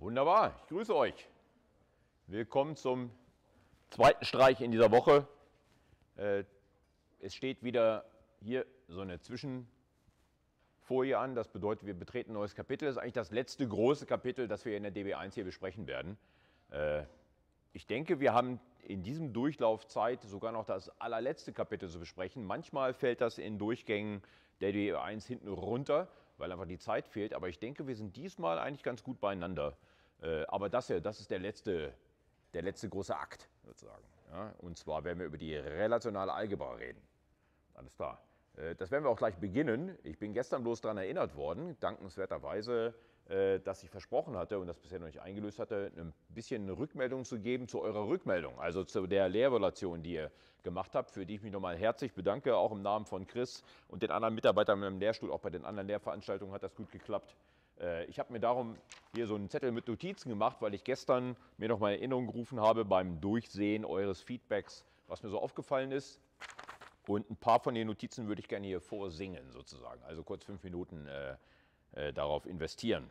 Wunderbar, ich grüße euch. Willkommen zum zweiten Streich in dieser Woche. Äh, es steht wieder hier so eine Zwischenfolie an. Das bedeutet, wir betreten ein neues Kapitel. Das ist eigentlich das letzte große Kapitel, das wir in der DB1 hier besprechen werden. Äh, ich denke, wir haben in diesem Durchlauf Zeit, sogar noch das allerletzte Kapitel zu besprechen. Manchmal fällt das in Durchgängen der DB1 hinten runter weil einfach die Zeit fehlt. Aber ich denke, wir sind diesmal eigentlich ganz gut beieinander. Äh, aber das hier, das ist der letzte, der letzte große Akt, sozusagen. Ja, und zwar werden wir über die relationale Algebra reden. Alles klar. Äh, das werden wir auch gleich beginnen. Ich bin gestern bloß daran erinnert worden, dankenswerterweise äh, dass ich versprochen hatte und das bisher noch nicht eingelöst hatte, ein bisschen eine Rückmeldung zu geben zu eurer Rückmeldung, also zu der Lehrvaluation, die ihr gemacht habt, für die ich mich nochmal herzlich bedanke, auch im Namen von Chris und den anderen Mitarbeitern im Lehrstuhl. Auch bei den anderen Lehrveranstaltungen hat das gut geklappt. Äh, ich habe mir darum hier so einen Zettel mit Notizen gemacht, weil ich gestern mir nochmal Erinnerung gerufen habe beim Durchsehen eures Feedbacks, was mir so aufgefallen ist. Und ein paar von den Notizen würde ich gerne hier vorsingen, sozusagen. Also kurz fünf Minuten äh, äh, darauf investieren.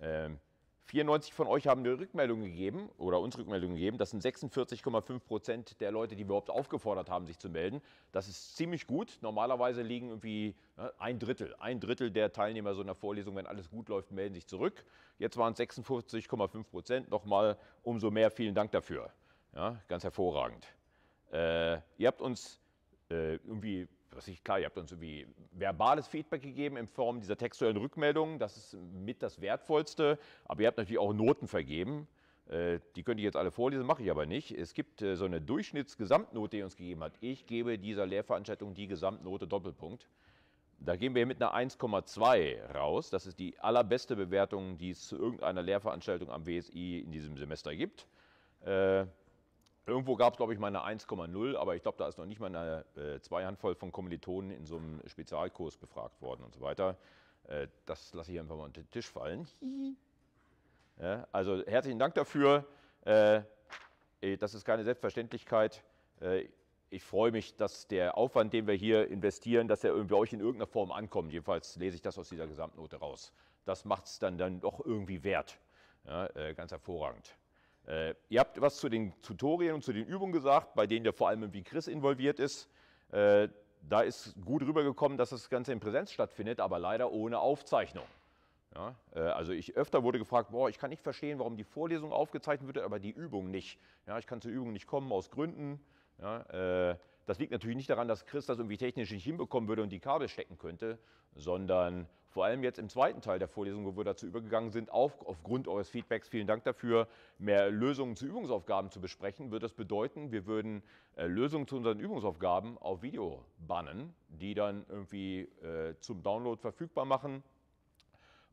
Ähm, 94 von euch haben eine Rückmeldung gegeben oder uns Rückmeldung gegeben. Das sind 46,5 Prozent der Leute, die überhaupt aufgefordert haben, sich zu melden. Das ist ziemlich gut. Normalerweise liegen irgendwie ne, ein Drittel, ein Drittel der Teilnehmer so einer Vorlesung, wenn alles gut läuft, melden sich zurück. Jetzt waren es 46,5 Prozent. Nochmal umso mehr vielen Dank dafür. Ja, ganz hervorragend. Äh, ihr habt uns äh, irgendwie was ich, klar, ihr habt uns irgendwie verbales Feedback gegeben in Form dieser textuellen Rückmeldungen. Das ist mit das Wertvollste. Aber ihr habt natürlich auch Noten vergeben. Äh, die könnte ich jetzt alle vorlesen, mache ich aber nicht. Es gibt äh, so eine Durchschnittsgesamtnote, die ihr uns gegeben hat. Ich gebe dieser Lehrveranstaltung die Gesamtnote Doppelpunkt. Da gehen wir mit einer 1,2 raus. Das ist die allerbeste Bewertung, die es zu irgendeiner Lehrveranstaltung am WSI in diesem Semester gibt. Äh, Irgendwo gab es, glaube ich, mal eine 1,0, aber ich glaube, da ist noch nicht mal eine äh, Zweihandvoll von Kommilitonen in so einem Spezialkurs befragt worden und so weiter. Äh, das lasse ich einfach mal unter den Tisch fallen. Ja, also herzlichen Dank dafür. Äh, das ist keine Selbstverständlichkeit. Äh, ich freue mich, dass der Aufwand, den wir hier investieren, dass er bei euch in irgendeiner Form ankommt. Jedenfalls lese ich das aus dieser Gesamtnote raus. Das macht es dann, dann doch irgendwie wert. Ja, äh, ganz hervorragend. Äh, ihr habt was zu den Tutorien und zu den Übungen gesagt, bei denen ja vor allem irgendwie Chris involviert ist. Äh, da ist gut rübergekommen, dass das Ganze in Präsenz stattfindet, aber leider ohne Aufzeichnung. Ja, äh, also ich öfter wurde gefragt, boah, ich kann nicht verstehen, warum die Vorlesung aufgezeichnet wird, aber die Übung nicht. Ja, ich kann zur Übung nicht kommen aus Gründen. Ja, äh, das liegt natürlich nicht daran, dass Chris das irgendwie technisch nicht hinbekommen würde und die Kabel stecken könnte, sondern vor allem jetzt im zweiten Teil der Vorlesung, wo wir dazu übergegangen sind, auf, aufgrund eures Feedbacks, vielen Dank dafür, mehr Lösungen zu Übungsaufgaben zu besprechen, wird das bedeuten, wir würden äh, Lösungen zu unseren Übungsaufgaben auf Video bannen, die dann irgendwie äh, zum Download verfügbar machen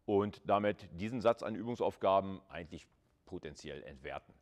und damit diesen Satz an Übungsaufgaben eigentlich potenziell entwerten.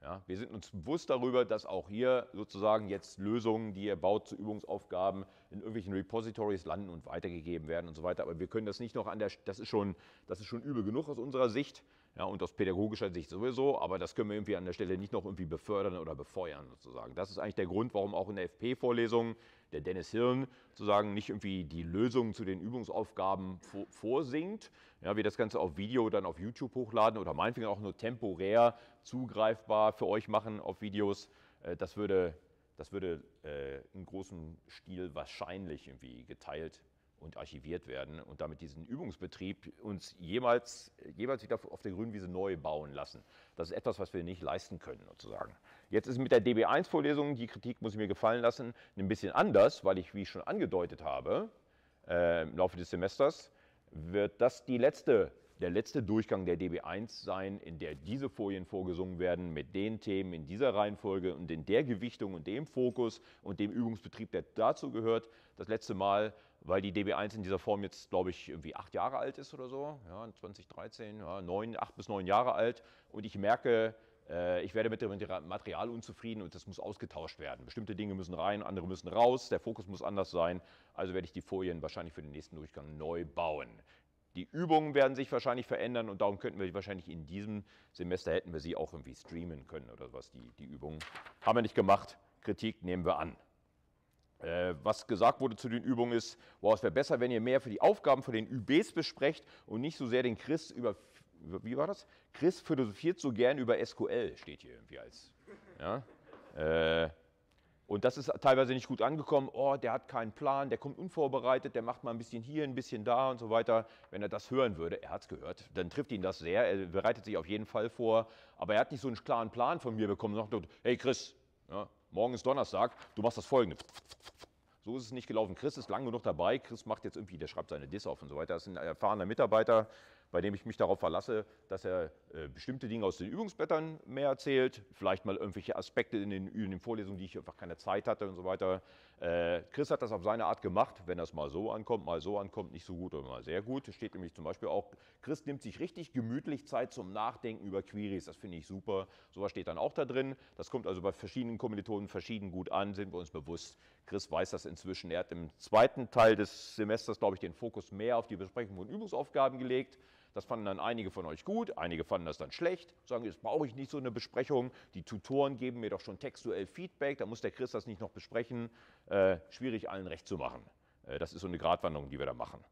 Ja, wir sind uns bewusst darüber, dass auch hier sozusagen jetzt Lösungen, die ihr baut zu Übungsaufgaben, in irgendwelchen Repositories landen und weitergegeben werden und so weiter. Aber wir können das nicht noch an der, das ist schon, das ist schon übel genug aus unserer Sicht ja, und aus pädagogischer Sicht sowieso, aber das können wir irgendwie an der Stelle nicht noch irgendwie befördern oder befeuern sozusagen. Das ist eigentlich der Grund, warum auch in der FP-Vorlesung der Dennis Hirn sozusagen nicht irgendwie die Lösungen zu den Übungsaufgaben vorsingt. Ja, wir das Ganze auf Video dann auf YouTube hochladen oder meinetwegen auch nur temporär zugreifbar für euch machen auf Videos. Äh, das würde, das würde äh, in großem Stil wahrscheinlich irgendwie geteilt und archiviert werden und damit diesen Übungsbetrieb uns jemals, jeweils wieder auf der grünen Wiese neu bauen lassen. Das ist etwas, was wir nicht leisten können, sozusagen. Jetzt ist mit der DB1-Vorlesung, die Kritik muss ich mir gefallen lassen, ein bisschen anders, weil ich, wie ich schon angedeutet habe, äh, im Laufe des Semesters, wird das die letzte der letzte Durchgang der DB1 sein, in der diese Folien vorgesungen werden, mit den Themen in dieser Reihenfolge und in der Gewichtung und dem Fokus und dem Übungsbetrieb, der dazu gehört. Das letzte Mal, weil die DB1 in dieser Form jetzt, glaube ich, irgendwie acht Jahre alt ist oder so, ja, 2013, ja, neun, acht bis neun Jahre alt. Und ich merke, äh, ich werde mit dem Material unzufrieden und das muss ausgetauscht werden. Bestimmte Dinge müssen rein, andere müssen raus, der Fokus muss anders sein. Also werde ich die Folien wahrscheinlich für den nächsten Durchgang neu bauen. Die Übungen werden sich wahrscheinlich verändern und darum könnten wir wahrscheinlich in diesem Semester hätten wir sie auch irgendwie streamen können oder was. Die, die Übungen haben wir nicht gemacht. Kritik nehmen wir an. Äh, was gesagt wurde zu den Übungen ist, wow, es wäre besser, wenn ihr mehr für die Aufgaben von den ÜBs besprecht und nicht so sehr den Chris über, wie war das? Chris philosophiert so gern über SQL, steht hier irgendwie als. Ja? Äh, und das ist teilweise nicht gut angekommen. Oh, der hat keinen Plan, der kommt unvorbereitet, der macht mal ein bisschen hier, ein bisschen da und so weiter. Wenn er das hören würde, er hat es gehört, dann trifft ihn das sehr. Er bereitet sich auf jeden Fall vor. Aber er hat nicht so einen klaren Plan von mir bekommen. Er sagt, hey Chris, ja, morgen ist Donnerstag, du machst das folgende. So ist es nicht gelaufen. Chris ist lang genug dabei. Chris macht jetzt irgendwie, der schreibt seine Diss auf und so weiter. Das ist ein erfahrener Mitarbeiter, bei dem ich mich darauf verlasse, dass er äh, bestimmte Dinge aus den Übungsblättern mehr erzählt, vielleicht mal irgendwelche Aspekte in den, in den Vorlesungen, die ich einfach keine Zeit hatte und so weiter. Äh, Chris hat das auf seine Art gemacht, wenn das mal so ankommt, mal so ankommt, nicht so gut oder mal sehr gut. Steht nämlich zum Beispiel auch, Chris nimmt sich richtig gemütlich Zeit zum Nachdenken über Queries, das finde ich super. Sowas steht dann auch da drin. Das kommt also bei verschiedenen Kommilitonen verschieden gut an, sind wir uns bewusst. Chris weiß das inzwischen. Er hat im zweiten Teil des Semesters, glaube ich, den Fokus mehr auf die Besprechung von Übungsaufgaben gelegt. Das fanden dann einige von euch gut, einige fanden das dann schlecht, sagen, jetzt brauche ich nicht so eine Besprechung, die Tutoren geben mir doch schon textuell Feedback, da muss der Chris das nicht noch besprechen, äh, schwierig allen recht zu machen. Äh, das ist so eine Gratwanderung, die wir da machen.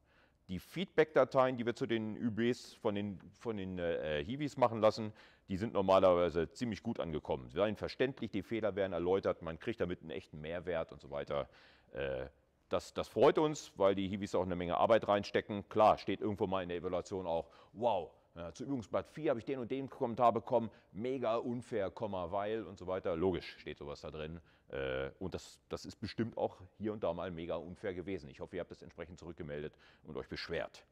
Die Feedback-Dateien, die wir zu den ÜBs von den, von den äh, äh, Hiwis machen lassen, die sind normalerweise ziemlich gut angekommen. Sie werden verständlich, die Fehler werden erläutert, man kriegt damit einen echten Mehrwert und so weiter. Äh, das, das freut uns, weil die Hiwis auch eine Menge Arbeit reinstecken. Klar, steht irgendwo mal in der Evaluation auch, wow, ja, zu Übungsblatt 4 habe ich den und den Kommentar bekommen, mega unfair, weil und so weiter. Logisch steht sowas da drin. Äh, und das, das ist bestimmt auch hier und da mal mega unfair gewesen. Ich hoffe, ihr habt das entsprechend zurückgemeldet und euch beschwert.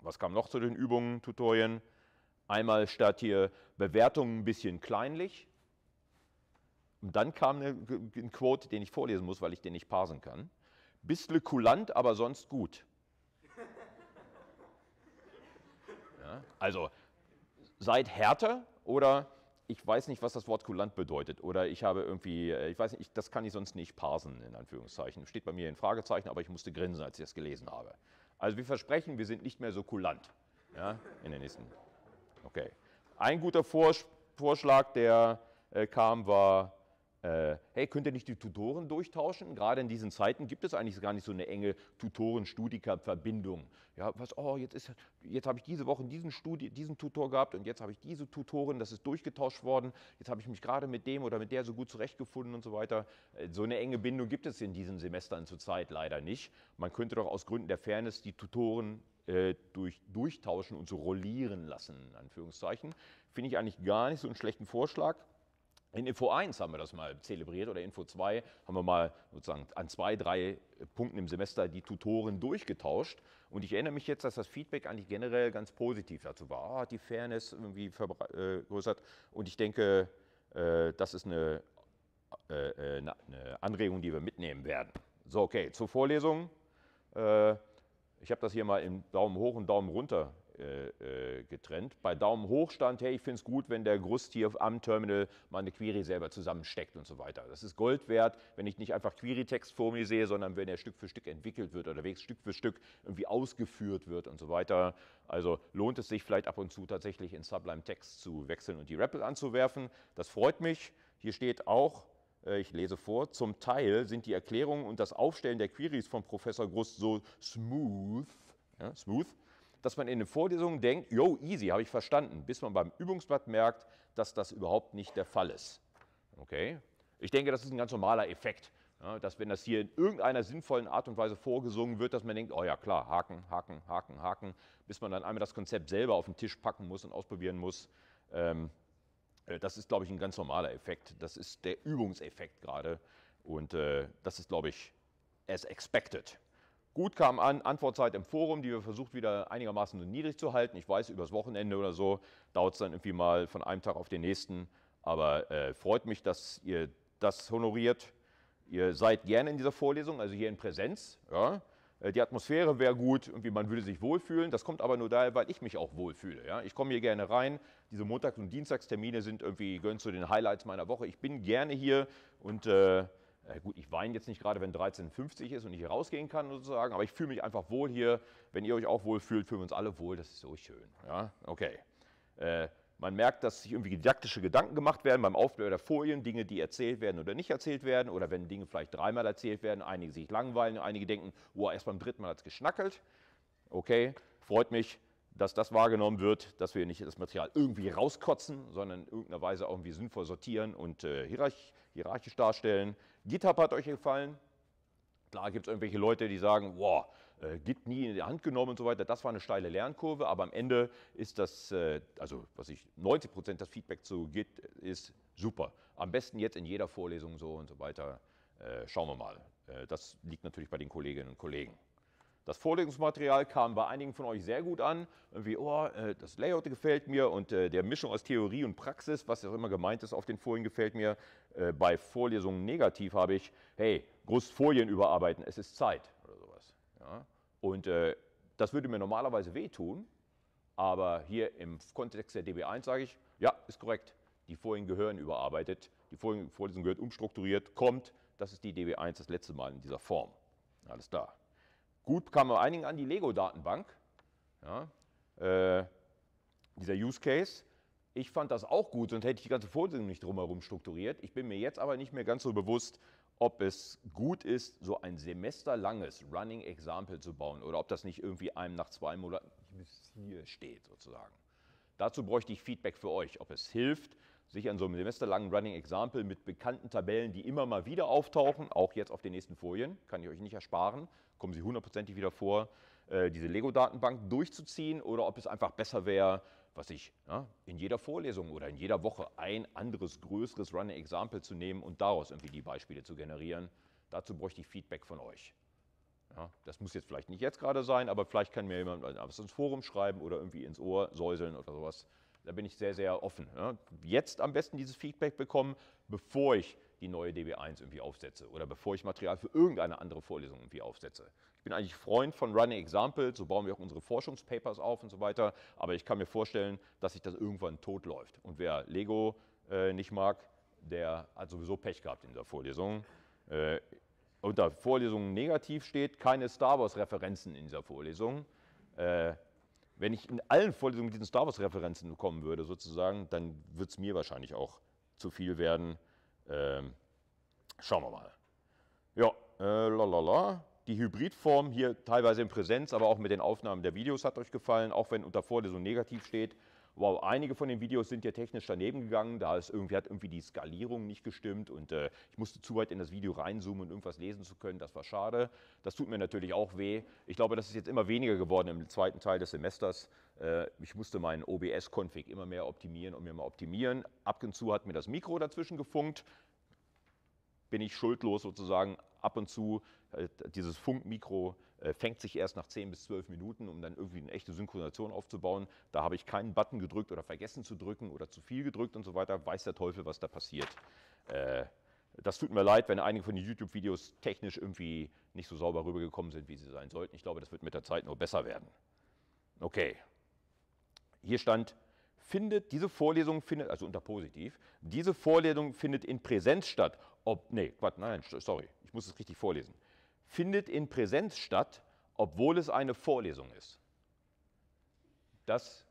Was kam noch zu den Übungen, Tutorien? Einmal statt hier Bewertungen ein bisschen kleinlich. Und dann kam ein Quote, den ich vorlesen muss, weil ich den nicht parsen kann bisschen kulant, aber sonst gut. Ja, also seid härter oder ich weiß nicht, was das Wort kulant bedeutet oder ich habe irgendwie, äh, ich weiß nicht, das kann ich sonst nicht parsen, in Anführungszeichen. Steht bei mir in Fragezeichen, aber ich musste grinsen, als ich das gelesen habe. Also wir versprechen, wir sind nicht mehr so kulant ja, in den nächsten. Okay. Ein guter Vorschlag, der äh, kam, war äh, hey, könnt ihr nicht die Tutoren durchtauschen? Gerade in diesen Zeiten gibt es eigentlich gar nicht so eine enge Tutoren-Studiker-Verbindung. Ja, was, oh, jetzt, jetzt habe ich diese Woche diesen, Studi diesen Tutor gehabt und jetzt habe ich diese Tutoren, das ist durchgetauscht worden, jetzt habe ich mich gerade mit dem oder mit der so gut zurechtgefunden und so weiter. Äh, so eine enge Bindung gibt es in diesen Semestern zurzeit leider nicht. Man könnte doch aus Gründen der Fairness die Tutoren äh, durch, durchtauschen und so rollieren lassen, in Anführungszeichen. Finde ich eigentlich gar nicht so einen schlechten Vorschlag in Info 1 haben wir das mal zelebriert oder Info 2 haben wir mal sozusagen an zwei, drei Punkten im Semester die Tutoren durchgetauscht. Und ich erinnere mich jetzt, dass das Feedback eigentlich generell ganz positiv dazu war. Also, ah, hat die Fairness irgendwie vergrößert. Äh, und ich denke, äh, das ist eine, äh, äh eine, Anregung, die wir mitnehmen werden. So, okay, zur Vorlesung. Äh, ich habe das hier mal im Daumen hoch und Daumen runter äh, äh, getrennt. Bei Daumen hoch stand, hey, ich finde es gut, wenn der Grust hier am Terminal meine Query selber zusammensteckt und so weiter. Das ist Gold wert, wenn ich nicht einfach Query-Text vor mir sehe, sondern wenn er Stück für Stück entwickelt wird oder Stück für Stück irgendwie ausgeführt wird und so weiter. Also lohnt es sich vielleicht ab und zu tatsächlich in Sublime Text zu wechseln und die REPL anzuwerfen. Das freut mich. Hier steht auch, äh, ich lese vor, zum Teil sind die Erklärungen und das Aufstellen der Queries von Professor Grust so smooth, ja, smooth, dass man in den Vorlesungen denkt, yo, easy, habe ich verstanden, bis man beim Übungsblatt merkt, dass das überhaupt nicht der Fall ist. Okay? Ich denke, das ist ein ganz normaler Effekt, ja, dass wenn das hier in irgendeiner sinnvollen Art und Weise vorgesungen wird, dass man denkt, oh ja klar, Haken, Haken, Haken, Haken, bis man dann einmal das Konzept selber auf den Tisch packen muss und ausprobieren muss. Ähm, äh, das ist, glaube ich, ein ganz normaler Effekt. Das ist der Übungseffekt gerade. Und äh, das ist, glaube ich, as expected. Gut kam an, Antwortzeit im Forum, die wir versucht wieder einigermaßen so niedrig zu halten. Ich weiß, übers Wochenende oder so dauert es dann irgendwie mal von einem Tag auf den nächsten. Aber äh, freut mich, dass ihr das honoriert. Ihr seid gerne in dieser Vorlesung, also hier in Präsenz. Ja? Äh, die Atmosphäre wäre gut, irgendwie man würde sich wohlfühlen. Das kommt aber nur daher, weil ich mich auch wohlfühle. Ja? Ich komme hier gerne rein. Diese Montags- und Dienstagstermine sind irgendwie, gehören zu den Highlights meiner Woche. Ich bin gerne hier und äh, äh, gut, ich weine jetzt nicht gerade, wenn 13,50 ist und ich hier rausgehen kann sozusagen, aber ich fühle mich einfach wohl hier. Wenn ihr euch auch wohl fühlt, fühlen wir uns alle wohl, das ist so schön. Ja, okay. Äh, man merkt, dass sich irgendwie didaktische Gedanken gemacht werden beim Aufbau der Folien, Dinge, die erzählt werden oder nicht erzählt werden, oder wenn Dinge vielleicht dreimal erzählt werden, einige sich langweilen, einige denken, wow, erst beim dritten Mal hat es geschnackelt. Okay, freut mich, dass das wahrgenommen wird, dass wir nicht das Material irgendwie rauskotzen, sondern in irgendeiner Weise auch irgendwie sinnvoll sortieren und äh, hierarchisch darstellen. GitHub hat euch gefallen. Klar gibt es irgendwelche Leute, die sagen, wow, äh, Git nie in die Hand genommen und so weiter. Das war eine steile Lernkurve, aber am Ende ist das, äh, also was ich, 90 Prozent das Feedback zu Git ist super. Am besten jetzt in jeder Vorlesung so und so weiter. Äh, schauen wir mal. Äh, das liegt natürlich bei den Kolleginnen und Kollegen. Das Vorlesungsmaterial kam bei einigen von euch sehr gut an. Irgendwie, oh, äh, das Layout gefällt mir und äh, der Mischung aus Theorie und Praxis, was auch immer gemeint ist auf den Folien, gefällt mir. Äh, bei Vorlesungen negativ habe ich, hey, groß Folien überarbeiten, es ist Zeit oder sowas. Ja? Und äh, das würde mir normalerweise wehtun, aber hier im Kontext der DB1 sage ich, ja, ist korrekt. Die Folien gehören überarbeitet, die Folien, Vorlesung gehört umstrukturiert, kommt. Das ist die DB1 das letzte Mal in dieser Form. Alles klar. Gut kam vor allen an die Lego-Datenbank, ja, äh, dieser Use Case. Ich fand das auch gut, sonst hätte ich die ganze Vorlesung nicht drumherum strukturiert. Ich bin mir jetzt aber nicht mehr ganz so bewusst, ob es gut ist, so ein semesterlanges Running Example zu bauen oder ob das nicht irgendwie einem nach zwei Monaten bis hier steht sozusagen. Dazu bräuchte ich Feedback für euch, ob es hilft, sich an so einem semesterlangen Running Example mit bekannten Tabellen, die immer mal wieder auftauchen, auch jetzt auf den nächsten Folien, kann ich euch nicht ersparen, kommen sie hundertprozentig wieder vor, äh, diese Lego-Datenbank durchzuziehen oder ob es einfach besser wäre, was ich ja, in jeder Vorlesung oder in jeder Woche ein anderes, größeres Running Example zu nehmen und daraus irgendwie die Beispiele zu generieren. Dazu bräuchte ich Feedback von euch. Ja, das muss jetzt vielleicht nicht jetzt gerade sein, aber vielleicht kann mir jemand was ins Forum schreiben oder irgendwie ins Ohr säuseln oder sowas. Da bin ich sehr, sehr offen. Ja. Ne? Jetzt am besten dieses Feedback bekommen, bevor ich die neue DB1 irgendwie aufsetze oder bevor ich Material für irgendeine andere Vorlesung irgendwie aufsetze. Ich bin eigentlich Freund von Running Examples, so bauen wir auch unsere Forschungspapers auf und so weiter, aber ich kann mir vorstellen, dass sich das irgendwann totläuft. Und wer Lego äh, nicht mag, der hat sowieso Pech gehabt in dieser Vorlesung. Äh, unter Vorlesungen negativ steht, keine Star Wars-Referenzen in dieser Vorlesung. Äh, wenn ich in allen Vorlesungen mit diesen Star Wars-Referenzen kommen würde, sozusagen, dann wird es mir wahrscheinlich auch zu viel werden. Ähm, schauen wir mal. Ja, äh, lalala. Die Hybridform hier teilweise in Präsenz, aber auch mit den Aufnahmen der Videos hat euch gefallen, auch wenn unter Vorlesung negativ steht wow, einige von den Videos sind ja technisch daneben gegangen, da ist irgendwie, hat irgendwie die Skalierung nicht gestimmt und äh, ich musste zu weit in das Video reinzoomen, um irgendwas lesen zu können, das war schade. Das tut mir natürlich auch weh. Ich glaube, das ist jetzt immer weniger geworden im zweiten Teil des Semesters. Äh, ich musste meinen OBS-Config immer mehr optimieren und mir mal optimieren. Ab und zu hat mir das Mikro dazwischen gefunkt, bin ich schuldlos sozusagen ab und zu, äh, dieses Funkmikro äh, fängt sich erst nach 10 bis 12 Minuten, um dann irgendwie eine echte Synchronisation aufzubauen. Da habe ich keinen Button gedrückt oder vergessen zu drücken oder zu viel gedrückt und so weiter. Weiß der Teufel, was da passiert. Äh, das tut mir leid, wenn einige von den YouTube-Videos technisch irgendwie nicht so sauber rübergekommen sind, wie sie sein sollten. Ich glaube, das wird mit der Zeit nur besser werden. Okay. Hier stand, findet, diese Vorlesung findet, also unter positiv, diese Vorlesung findet in Präsenz statt ob, nee, Quatsch, nein, sorry, ich muss es richtig vorlesen. Findet in Präsenz statt, obwohl es eine Vorlesung ist. Das,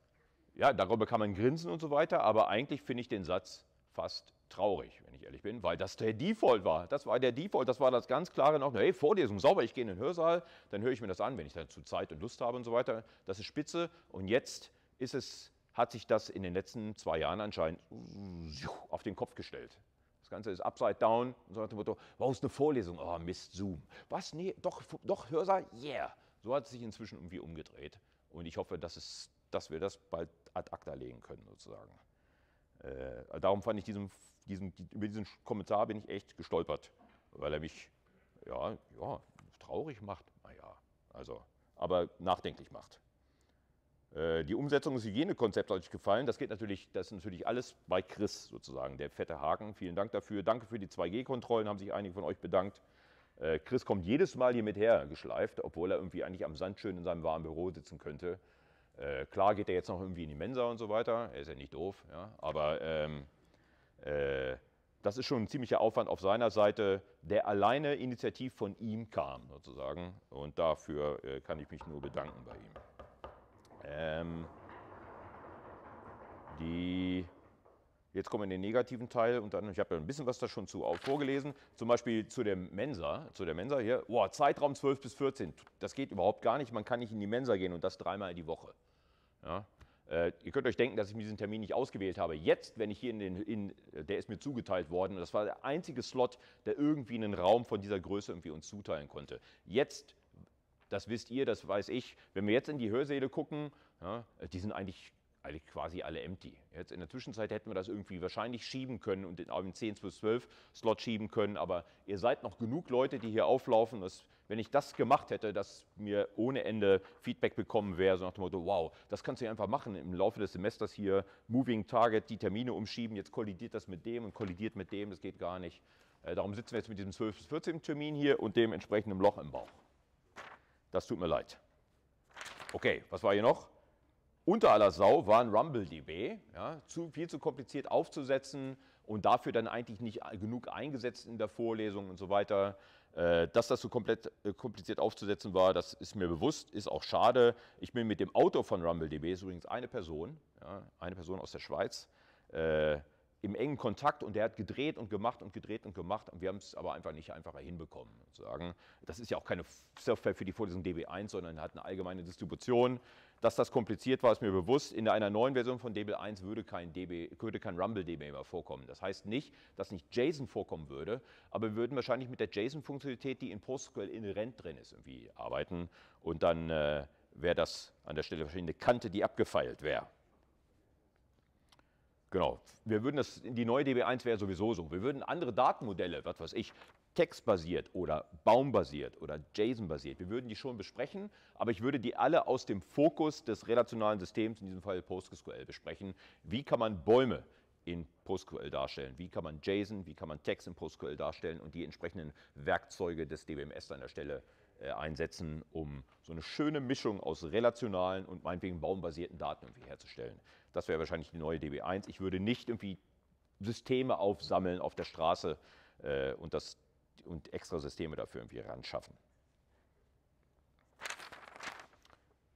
ja, darüber kann man grinsen und so weiter, aber eigentlich finde ich den Satz fast traurig, wenn ich ehrlich bin, weil das der Default war. Das war der Default, das war das ganz klare noch, hey, Vorlesung, sauber, ich gehe in den Hörsaal, dann höre ich mir das an, wenn ich dazu Zeit und Lust habe und so weiter. Das ist spitze und jetzt ist es, hat sich das in den letzten zwei Jahren anscheinend auf den Kopf gestellt. Ganze ist upside down und so nach dem Motto, wo ist eine Vorlesung? Oh, Mist, Zoom. Was? Nee, doch, doch, Hörsaal? Yeah. So hat es sich inzwischen irgendwie umgedreht. Und ich hoffe, dass, es, dass wir das bald ad acta legen können, sozusagen. Äh, darum fand ich diesen, diesen, über diesen Kommentar bin ich echt gestolpert, weil er mich, ja, ja, traurig macht, naja, also, aber nachdenklich macht. Äh, die Umsetzung des Hygienekonzepts hat euch gefallen. Das geht natürlich, das ist natürlich alles bei Chris sozusagen, der fette Haken. Vielen Dank dafür. Danke für die 2G-Kontrollen, haben sich einige von euch bedankt. Äh, Chris kommt jedes Mal hier mit her geschleift, obwohl er irgendwie eigentlich am Sand schön in seinem warmen Büro sitzen könnte. Äh, klar geht er jetzt noch irgendwie in die Mensa und so weiter. Er ist ja nicht doof, ja. Aber ähm, äh, das ist schon ein ziemlicher Aufwand auf seiner Seite, der alleine initiativ von ihm kam sozusagen. Und dafür kann ich mich nur bedanken bei ihm. Ähm, die, jetzt kommen wir in den negativen Teil und dann, ich habe ja ein bisschen was da schon zu vorgelesen, zum Beispiel zu der Mensa, zu der Mensa hier, oh, Zeitraum 12 bis 14, das geht überhaupt gar nicht, man kann nicht in die Mensa gehen und das dreimal die Woche. Ja? Äh, ihr könnt euch denken, dass ich diesen Termin nicht ausgewählt habe. Jetzt, wenn ich hier in den, in, der ist mir zugeteilt worden, das war der einzige Slot, der irgendwie einen Raum von dieser Größe irgendwie uns zuteilen konnte. Jetzt das wisst ihr, das weiß ich. Wenn wir jetzt in die Hörsäle gucken, ja, die sind eigentlich, eigentlich quasi alle empty. Jetzt in der Zwischenzeit hätten wir das irgendwie wahrscheinlich schieben können und in den 10 plus 12 Slot schieben können, aber ihr seid noch genug Leute, die hier auflaufen, dass, wenn ich das gemacht hätte, dass mir ohne Ende Feedback bekommen wäre, so nach dem Motto, wow, das kannst du einfach machen im Laufe des Semesters hier, Moving Target, die Termine umschieben, jetzt kollidiert das mit dem und kollidiert mit dem, das geht gar nicht. Äh, darum sitzen wir jetzt mit diesem 12 bis 14 Termin hier und dem entsprechenden Loch im Bauch. Das tut mir leid. Okay, was war hier noch? Unter aller Sau war ein RumbleDB, ja, zu, viel zu kompliziert aufzusetzen und dafür dann eigentlich nicht genug eingesetzt in der Vorlesung und so weiter. Äh, dass das so komplett, äh, kompliziert aufzusetzen war, das ist mir bewusst, ist auch schade. Ich bin mit dem Autor von RumbleDB, ist übrigens eine Person, ja, eine Person aus der Schweiz, äh, im engen Kontakt und der hat gedreht und gemacht und gedreht und gemacht. Und wir haben es aber einfach nicht einfacher hinbekommen. Und das ist ja auch keine Software für die Vorlesung DB1, sondern hat eine allgemeine Distribution. Dass das kompliziert war, ist mir bewusst. In einer neuen Version von DB1 würde kein, DB, würde kein Rumble DB mehr vorkommen. Das heißt nicht, dass nicht JSON vorkommen würde, aber wir würden wahrscheinlich mit der JSON-Funktionalität, die in PostgreSQL inhärent drin ist, irgendwie arbeiten. Und dann äh, wäre das an der Stelle wahrscheinlich eine Kante, die abgefeilt wäre. Genau. Wir würden das, die neue DB1 wäre sowieso so. Wir würden andere Datenmodelle, was weiß ich, textbasiert oder baumbasiert oder JSON-basiert, wir würden die schon besprechen, aber ich würde die alle aus dem Fokus des relationalen Systems, in diesem Fall PostgreSQL, besprechen. Wie kann man Bäume in PostgreSQL darstellen? Wie kann man JSON, wie kann man Text in PostgreSQL darstellen und die entsprechenden Werkzeuge des DBMS an der Stelle äh, einsetzen, um so eine schöne Mischung aus relationalen und meinetwegen baumbasierten Daten irgendwie herzustellen. Das wäre wahrscheinlich die neue DB1. Ich würde nicht irgendwie Systeme aufsammeln auf der Straße äh, und, das, und extra Systeme dafür irgendwie ran schaffen.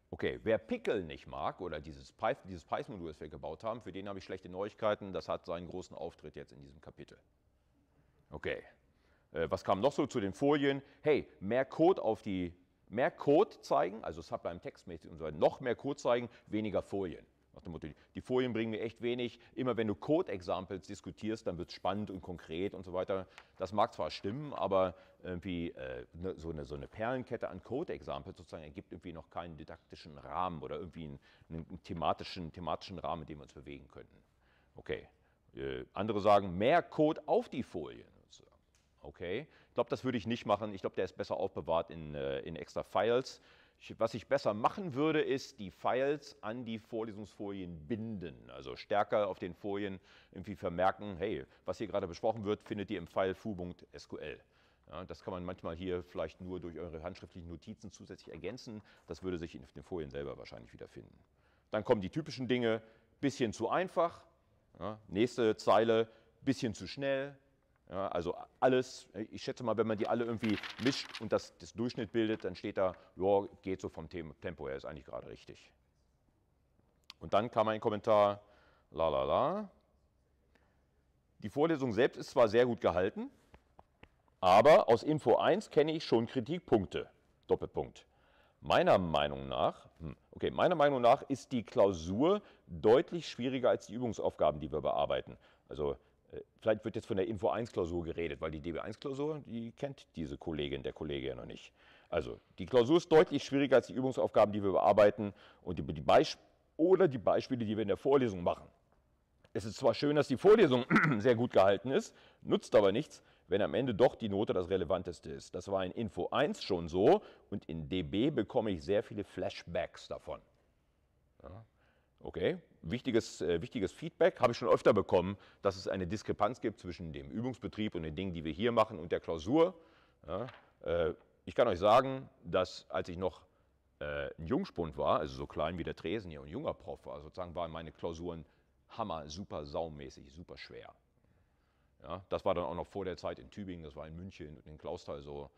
Okay, wer Pickle nicht mag oder dieses Python-Modul, dieses Python das wir gebaut haben, für den habe ich schlechte Neuigkeiten. Das hat seinen großen Auftritt jetzt in diesem Kapitel. Okay, äh, was kam noch so zu den Folien? Hey, mehr Code auf die, mehr Code zeigen, also Sublime textmäßig und so weiter, noch mehr Code zeigen, weniger Folien. Nach dem Motto, die Folien bringen mir echt wenig. Immer wenn du Code-Examples diskutierst, dann wird es spannend und konkret und so weiter. Das mag zwar stimmen, aber irgendwie äh, ne, so, eine, so eine Perlenkette an Code-Examples sozusagen ergibt irgendwie noch keinen didaktischen Rahmen oder irgendwie einen, einen thematischen, thematischen Rahmen, in dem wir uns bewegen könnten. Okay. Äh, andere sagen, mehr Code auf die Folien. Okay, ich glaube, das würde ich nicht machen. Ich glaube, der ist besser aufbewahrt in, äh, in extra Files. Was ich besser machen würde, ist die Files an die Vorlesungsfolien binden. Also stärker auf den Folien irgendwie vermerken, hey, was hier gerade besprochen wird, findet ihr im File foo.sql. Ja, das kann man manchmal hier vielleicht nur durch eure handschriftlichen Notizen zusätzlich ergänzen. Das würde sich in den Folien selber wahrscheinlich wiederfinden. Dann kommen die typischen Dinge, bisschen zu einfach, ja, nächste Zeile, bisschen zu schnell, ja, also alles, ich schätze mal, wenn man die alle irgendwie mischt und das, das Durchschnitt bildet, dann steht da, ja, geht so vom Tempo her, ist eigentlich gerade richtig. Und dann kam ein Kommentar, la la la. Die Vorlesung selbst ist zwar sehr gut gehalten, aber aus Info 1 kenne ich schon Kritikpunkte. Doppelpunkt. Meiner Meinung nach, hm, okay, meiner Meinung nach ist die Klausur deutlich schwieriger als die Übungsaufgaben, die wir bearbeiten. Also äh, vielleicht wird jetzt von der Info 1 Klausur geredet, weil die DB1 Klausur, die kennt diese Kollegin, der Kollege ja noch nicht. Also, die Klausur ist deutlich schwieriger als die Übungsaufgaben, die wir bearbeiten und die, die oder die Beispiele, die wir in der Vorlesung machen. Es ist zwar schön, dass die Vorlesung sehr gut gehalten ist, nutzt aber nichts, wenn am Ende doch die Note das Relevanteste ist. Das war in Info 1 schon so und in DB bekomme ich sehr viele Flashbacks davon. Ja. Okay, wichtiges, äh, wichtiges Feedback habe ich schon öfter bekommen, dass es eine Diskrepanz gibt zwischen dem Übungsbetrieb und den Dingen, die wir hier machen und der Klausur. Ja, äh, ich kann euch sagen, dass als ich noch äh, ein Jungspund war, also so klein wie der Tresen hier und junger Prof war, sozusagen waren meine Klausuren hammer, super saumäßig, super schwer. Ja, das war dann auch noch vor der Zeit in Tübingen, das war in München und in Klausthal so.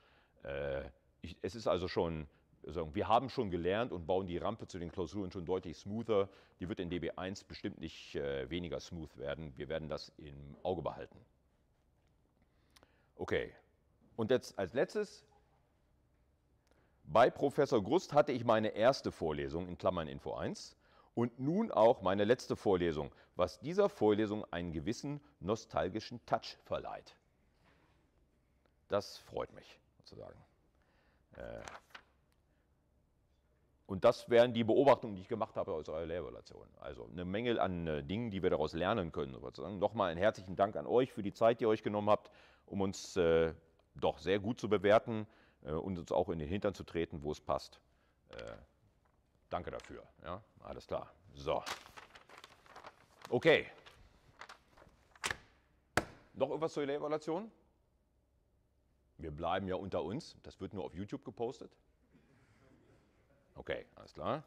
Äh, ich, es ist also schon äh, sagen, wir haben schon gelernt und bauen die Rampe zu den Klausuren schon deutlich smoother. Die wird in DB1 bestimmt nicht äh, weniger smooth werden. Wir werden das im Auge behalten. Okay. Und jetzt als letztes, bei Professor Grust hatte ich meine erste Vorlesung in Klammern Info 1 und nun auch meine letzte Vorlesung, was dieser Vorlesung einen gewissen nostalgischen Touch verleiht. Das freut mich. Und das wären die Beobachtungen, die ich gemacht habe aus eurer Lehrrelation. Also eine Menge an äh, Dingen, die wir daraus lernen können. Sozusagen. Nochmal einen herzlichen Dank an euch für die Zeit, die ihr euch genommen habt, um uns äh, doch sehr gut zu bewerten äh, und uns auch in den Hintern zu treten, wo es passt. Äh, danke dafür. Ja? Alles klar. So. Okay. Noch irgendwas zur Lehrrelation? Wir bleiben ja unter uns. Das wird nur auf YouTube gepostet. Okay, alles klar.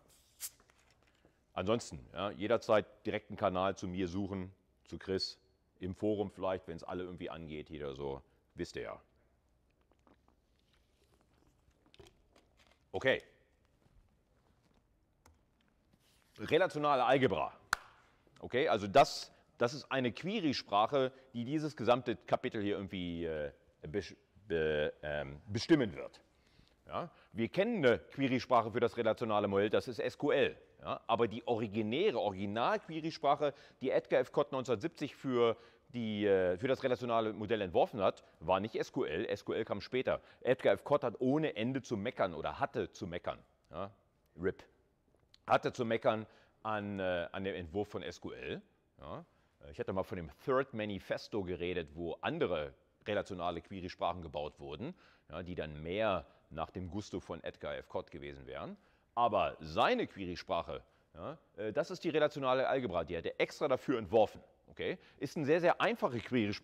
Ansonsten ja, jederzeit direkten Kanal zu mir suchen, zu Chris, im Forum vielleicht, wenn es alle irgendwie angeht, jeder so, wisst ihr ja. Okay. Relationale Algebra. Okay, also das, das ist eine Query-Sprache, die dieses gesamte Kapitel hier irgendwie äh, be, ähm, bestimmen wird. Ja, wir kennen eine query für das relationale Modell, das ist SQL. Ja, aber die originäre, original query die Edgar F. Cott 1970 für, die, äh, für das relationale Modell entworfen hat, war nicht SQL. SQL kam später. Edgar F. Cott hat ohne Ende zu meckern oder hatte zu meckern. Ja, RIP. Hatte zu meckern an, äh, an dem Entwurf von SQL. Ich hatte mal von dem Third Manifesto geredet, wo andere relationale query gebaut wurden, die dann mehr nach dem Gusto von Edgar F. Cott gewesen wären. Aber seine query ja, äh, das ist die relationale Algebra, die hat er extra dafür entworfen. Okay? Ist eine sehr, sehr einfache query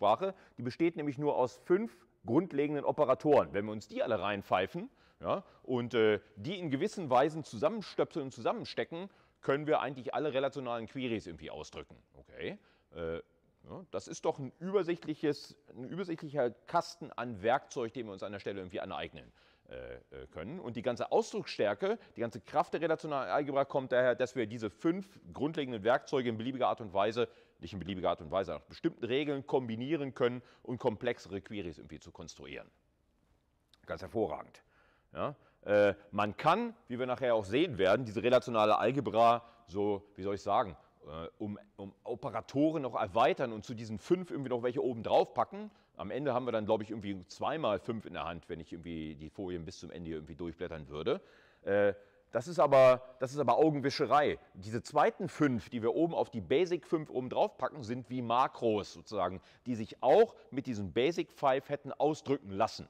die besteht nämlich nur aus fünf grundlegenden Operatoren. Wenn wir uns die alle reinpfeifen ja, und äh, die in gewissen Weisen zusammenstöpseln und zusammenstecken, können wir eigentlich alle relationalen Queries irgendwie ausdrücken. Okay? Äh, ja, das ist doch ein, übersichtliches, ein übersichtlicher Kasten an Werkzeug, den wir uns an der Stelle irgendwie aneignen. Äh, äh, können. Und die ganze Ausdrucksstärke, die ganze Kraft der relationalen Algebra kommt daher, dass wir diese fünf grundlegenden Werkzeuge in beliebiger Art und Weise, nicht in beliebiger Art und Weise, nach bestimmten Regeln kombinieren können und um komplexere Queries irgendwie zu konstruieren. Ganz hervorragend. Ja? Äh, man kann, wie wir nachher auch sehen werden, diese relationale Algebra so, wie soll ich sagen, um, um Operatoren noch erweitern und zu diesen fünf irgendwie noch welche oben drauf packen am Ende haben wir dann, glaube ich, irgendwie zweimal fünf in der Hand, wenn ich irgendwie die Folien bis zum Ende hier irgendwie durchblättern würde. Äh, das ist, aber, das ist aber Augenwischerei. Diese zweiten fünf, die wir oben auf die Basic 5 oben drauf packen, sind wie Makros sozusagen, die sich auch mit diesen Basic 5 hätten ausdrücken lassen.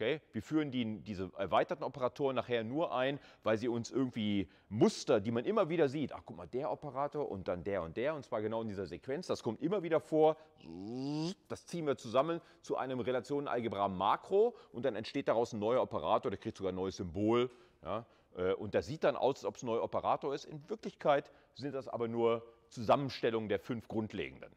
Okay? Wir führen die, diese erweiterten Operatoren nachher nur ein, weil sie uns irgendwie Muster, die man immer wieder sieht, ach guck mal, der Operator und dann der und der, und zwar genau in dieser Sequenz, das kommt immer wieder vor, das ziehen wir zusammen zu einem Relationenalgebra-Makro und dann entsteht daraus ein neuer Operator, der kriegt sogar ein neues Symbol. Ja? Äh, und das sieht dann aus, als ob es ein neuer Operator ist. In Wirklichkeit sind das aber nur Zusammenstellungen der fünf grundlegenden.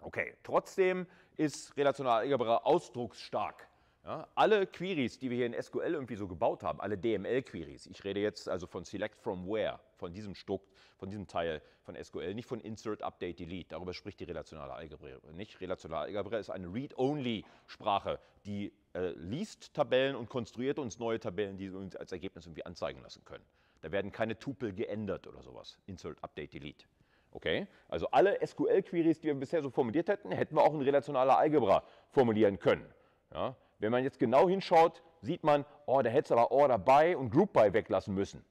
Okay, trotzdem ist Relationalalgebra ausdrucksstark. Ja, alle Queries, die wir hier in SQL irgendwie so gebaut haben, alle DML-Queries, ich rede jetzt also von Select from Where, von diesem Stuck, von diesem Teil von SQL, nicht von Insert, Update, Delete. Darüber spricht die relationale Algebra nicht. Relationale Algebra ist eine Read-Only-Sprache, die äh, liest Tabellen und konstruiert uns neue Tabellen, die uns als Ergebnis irgendwie anzeigen lassen können. Da werden keine Tupel geändert oder sowas. Insert, Update, Delete. Okay? Also alle SQL-Queries, die wir bisher so formuliert hätten, hätten wir auch in relationaler Algebra formulieren können. Ja? Wenn man jetzt genau hinschaut, sieht man, oh, da hätte es aber Order By und Group By weglassen müssen.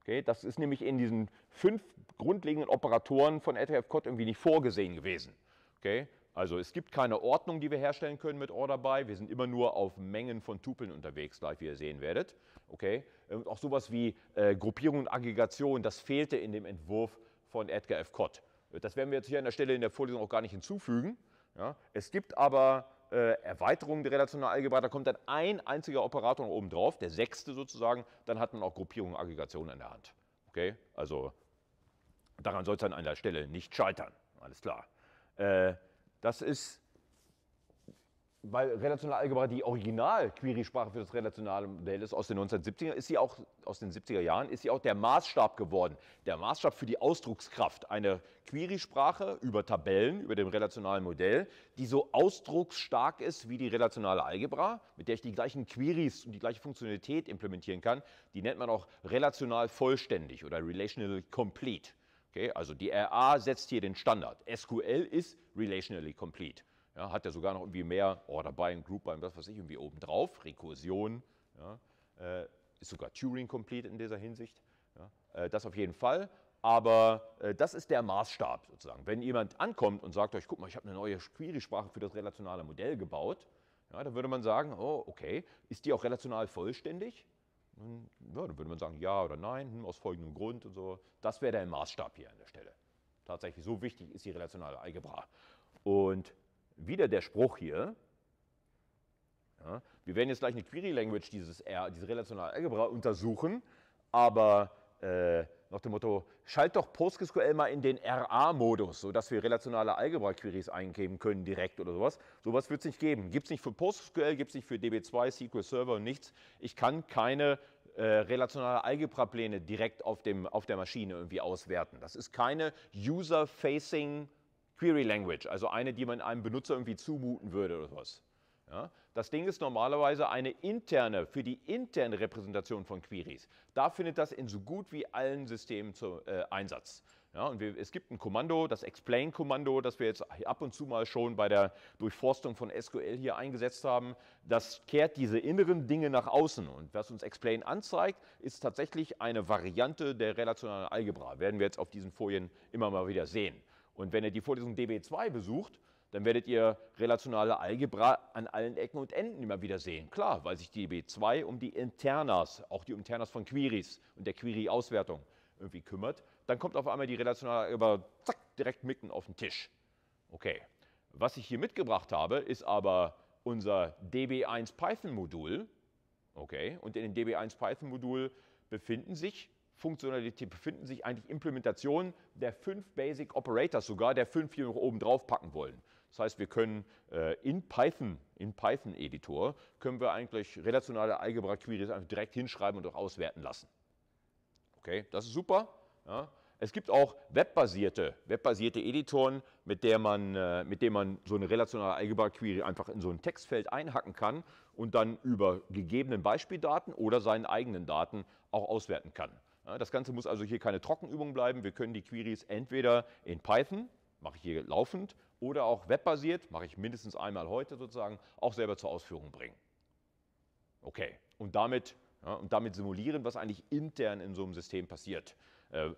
Okay, das ist nämlich in diesen fünf grundlegenden Operatoren von ETF-Cod irgendwie nicht vorgesehen gewesen. Okay, also es gibt keine Ordnung, die wir herstellen können mit Order By. Wir sind immer nur auf Mengen von Tupeln unterwegs, gleich wie ihr sehen werdet. Okay, und ähm, auch sowas wie äh, Gruppierung und Aggregation, das fehlte in dem Entwurf von Edgar F. Cott. Äh, das werden wir jetzt hier an der Stelle in der Vorlesung auch gar nicht hinzufügen. Ja, es gibt aber äh, Erweiterung der relationalen Algebra, da kommt dann ein einziger Operator noch oben drauf, der sechste sozusagen, dann hat man auch Gruppierung und Aggregation in der Hand. Okay, also daran soll es dann an der Stelle nicht scheitern, alles klar. Äh, das ist weil relationale Algebra die Original-Query-Sprache für das relationale Modell ist aus den 1970er, ist sie auch aus den 70er Jahren, ist sie auch der Maßstab geworden. Der Maßstab für die Ausdruckskraft Eine Query-Sprache über Tabellen, über dem relationalen Modell, die so ausdrucksstark ist wie die relationale Algebra, mit der ich die gleichen Queries und die gleiche Funktionalität implementieren kann. Die nennt man auch relational vollständig oder relational complete. Okay, also die RA setzt hier den Standard. SQL ist relationally complete. Ja, hat er sogar noch irgendwie mehr Order oh, by Group by was weiß ich, irgendwie obendrauf, Rekursion. Ja, äh, ist sogar Turing complete in dieser Hinsicht. Ja, äh, das auf jeden Fall. Aber äh, das ist der Maßstab sozusagen. Wenn jemand ankommt und sagt euch, guck mal, ich habe eine neue Query-Sprache für das relationale Modell gebaut, ja, dann würde man sagen, oh, okay, ist die auch relational vollständig? ja, dann würde man sagen, ja oder nein, hm, aus folgendem Grund und so. Das wäre der Maßstab hier an der Stelle. Tatsächlich so wichtig ist die relationale Algebra. Und wieder der Spruch hier. Ja, wir werden jetzt gleich eine Query Language, dieses R, diese relationale Algebra, untersuchen, aber äh, nach dem Motto, schalt doch PostgreSQL mal in den RA-Modus, sodass wir relationale Algebra-Queries eingeben können direkt oder sowas. Sowas wird es nicht geben. Gibt es nicht für PostgreSQL, gibt es nicht für DB2, SQL Server und nichts. Ich kann keine äh, relationale Algebra-Pläne direkt auf, dem, auf der Maschine irgendwie auswerten. Das ist keine User-Facing-Algebra. Query Language, also eine, die man einem Benutzer irgendwie zumuten würde oder sowas. Ja, das Ding ist normalerweise eine interne, für die interne Repräsentation von Queries. Da findet das in so gut wie allen Systemen zum äh, Einsatz. Ja, und wir, es gibt ein Kommando, das Explain-Kommando, das wir jetzt ab und zu mal schon bei der Durchforstung von SQL hier eingesetzt haben. Das kehrt diese inneren Dinge nach außen. Und was uns Explain anzeigt, ist tatsächlich eine Variante der relationalen Algebra. Werden wir jetzt auf diesen Folien immer mal wieder sehen. Und wenn ihr die Vorlesung DB2 besucht, dann werdet ihr relationale Algebra an allen Ecken und Enden immer wieder sehen. Klar, weil sich DB2 um die Internas, auch die Internas von Queries und der Query-Auswertung irgendwie kümmert, dann kommt auf einmal die relationale Algebra zack, direkt mitten auf den Tisch. Okay, was ich hier mitgebracht habe, ist aber unser DB1 Python-Modul. Okay, und in dem DB1 Python-Modul befinden sich Funktionalität befinden sich eigentlich Implementationen der fünf Basic Operators sogar, der fünf hier noch oben drauf packen wollen. Das heißt, wir können äh, in Python, in Python Editor, können wir eigentlich relationale Algebra Queries einfach direkt hinschreiben und auch auswerten lassen. Okay, das ist super. Ja. Es gibt auch webbasierte, webbasierte Editoren, mit, der man, äh, mit denen man so eine relationale Algebra-Query einfach in so ein Textfeld einhacken kann und dann über gegebenen Beispieldaten oder seinen eigenen Daten auch auswerten kann. Das Ganze muss also hier keine Trockenübung bleiben. Wir können die Queries entweder in Python, mache ich hier laufend, oder auch webbasiert, mache ich mindestens einmal heute sozusagen, auch selber zur Ausführung bringen. Okay, und damit, ja, und damit simulieren, was eigentlich intern in so einem System passiert. Äh,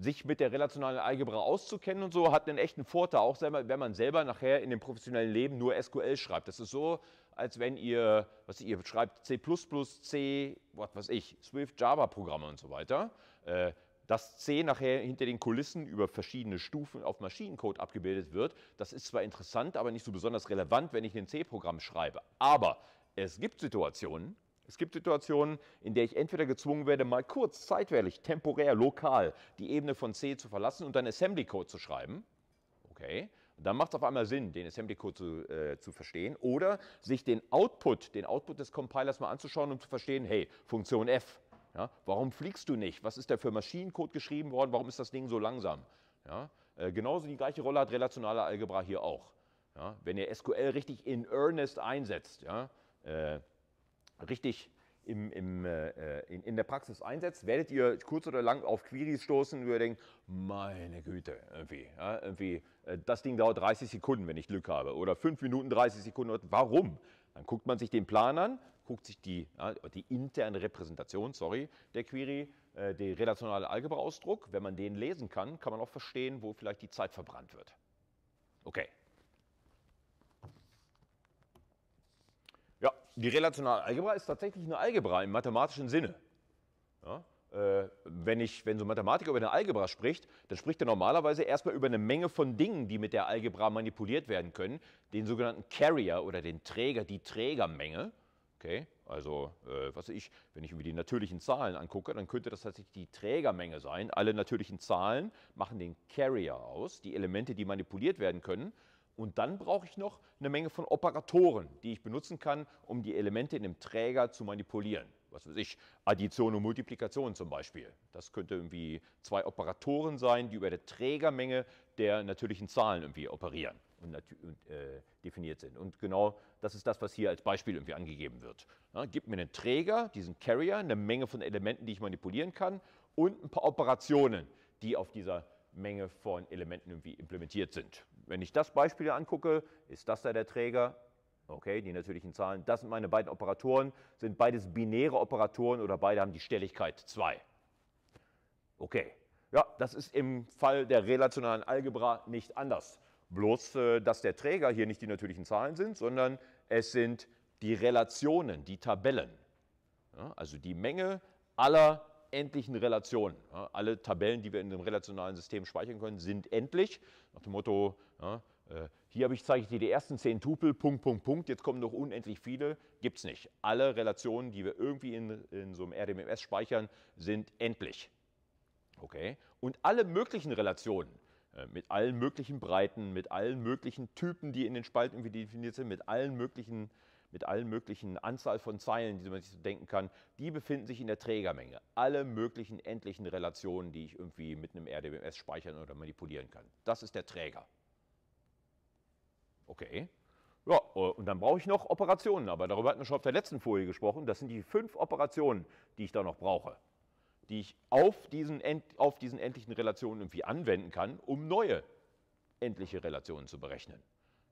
sich mit der relationalen Algebra auszukennen und so hat einen echten Vorteil, auch wenn man selber nachher in dem professionellen Leben nur SQL schreibt. Das ist so als wenn ihr, was ihr schreibt, C++, C, was weiß ich, Swift, Java-Programme und so weiter. Äh, dass C nachher hinter den Kulissen über verschiedene Stufen auf Maschinencode abgebildet wird, das ist zwar interessant, aber nicht so besonders relevant, wenn ich ein C-Programm schreibe. Aber es gibt Situationen, es gibt Situationen, in der ich entweder gezwungen werde, mal kurz, zeitweilig, temporär, lokal die Ebene von C zu verlassen und dann Assembly-Code zu schreiben. Okay, dann macht es auf einmal Sinn, den Assembly-Code zu, äh, zu verstehen oder sich den Output, den Output des Compilers mal anzuschauen um zu verstehen, hey, Funktion F, ja, warum fliegst du nicht? Was ist da für Maschinencode geschrieben worden? Warum ist das Ding so langsam? Ja, äh, genauso die gleiche Rolle hat relationale Algebra hier auch. Ja, wenn ihr SQL richtig in earnest einsetzt, ja, äh, richtig im, im, äh, äh, in, in, der Praxis einsetzt, werdet ihr kurz oder lang auf Queries stoßen, wo ihr denkt, meine Güte, irgendwie, ja, irgendwie äh, das Ding dauert 30 Sekunden, wenn ich Glück habe, oder 5 Minuten 30 Sekunden, warum? Dann guckt man sich den Plan an, guckt sich die, ja, die interne Repräsentation, sorry, der Query, äh, den relationalen Algebra-Ausdruck, wenn man den lesen kann, kann man auch verstehen, wo vielleicht die Zeit verbrannt wird. Okay, die relationale Algebra ist tatsächlich eine Algebra im mathematischen Sinne. Ja? Äh, wenn, ich, wenn so ein Mathematiker über eine Algebra spricht, dann spricht er normalerweise erstmal über eine Menge von Dingen, die mit der Algebra manipuliert werden können, den sogenannten Carrier oder den Träger, die Trägermenge. Okay, also äh, was ich, wenn ich mir die natürlichen Zahlen angucke, dann könnte das tatsächlich die Trägermenge sein. Alle natürlichen Zahlen machen den Carrier aus, die Elemente, die manipuliert werden können. Und dann brauche ich noch eine Menge von Operatoren, die ich benutzen kann, um die Elemente in dem Träger zu manipulieren. Was weiß ich, Addition und Multiplikation zum Beispiel. Das könnte irgendwie zwei Operatoren sein, die über der Trägermenge der natürlichen Zahlen irgendwie operieren und, und äh, definiert sind. Und genau das ist das, was hier als Beispiel irgendwie angegeben wird. Ja, gib mir einen Träger, diesen Carrier, eine Menge von Elementen, die ich manipulieren kann und ein paar Operationen, die auf dieser Menge von Elementen irgendwie implementiert sind. Wenn ich das Beispiel angucke, ist das da der Träger, okay, die natürlichen Zahlen, das sind meine beiden Operatoren, sind beides binäre Operatoren oder beide haben die Stelligkeit 2. Okay, ja, das ist im Fall der relationalen Algebra nicht anders. Bloß, äh, dass der Träger hier nicht die natürlichen Zahlen sind, sondern es sind die Relationen, die Tabellen, ja, also die Menge aller endlichen Relationen. Ja, alle Tabellen, die wir in einem relationalen System speichern können, sind endlich. Nach dem Motto, ja, äh, hier habe ich, zeige ich dir die ersten zehn Tupel, Punkt, Punkt, Punkt, jetzt kommen noch unendlich viele, gibt es nicht. Alle Relationen, die wir irgendwie in, in so einem RDMMS speichern, sind endlich. Okay? Und alle möglichen Relationen, äh, mit allen möglichen Breiten, mit allen möglichen Typen, die in den Spalten definiert sind, mit allen möglichen mit allen möglichen Anzahl von Zeilen, die man sich so denken kann, die befinden sich in der Trägermenge. Alle möglichen endlichen Relationen, die ich irgendwie mit einem RDBMS speichern oder manipulieren kann. Das ist der Träger. Okay. Ja, äh, und dann brauche ich noch Operationen, aber darüber hatten wir schon auf der letzten Folie gesprochen. Das sind die fünf Operationen, die ich da noch brauche, die ich auf diesen, auf diesen endlichen Relationen irgendwie anwenden kann, um neue endliche Relationen zu berechnen.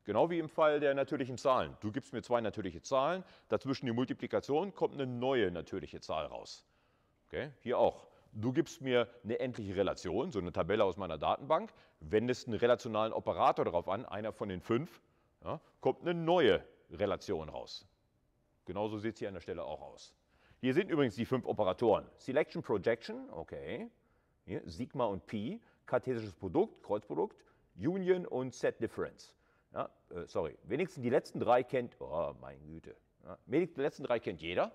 Genau wie im Fall der natürlichen Zahlen. Du gibst mir zwei natürliche Zahlen, dazwischen die Multiplikation, kommt eine neue natürliche Zahl raus. Okay? Hier auch. Du gibst mir eine endliche Relation, so eine Tabelle aus meiner Datenbank, wendest einen relationalen Operator darauf an, einer von den fünf, ja, kommt eine neue Relation raus. Genauso sieht es hier an der Stelle auch aus. Hier sind übrigens die fünf Operatoren. Selection, Projection, okay. Hier, Sigma und Pi, kartesisches Produkt, Kreuzprodukt, Union und Set Difference. Ja, äh, sorry, wenigstens die letzten drei kennt, oh mein Güte, ja, die letzten drei kennt jeder,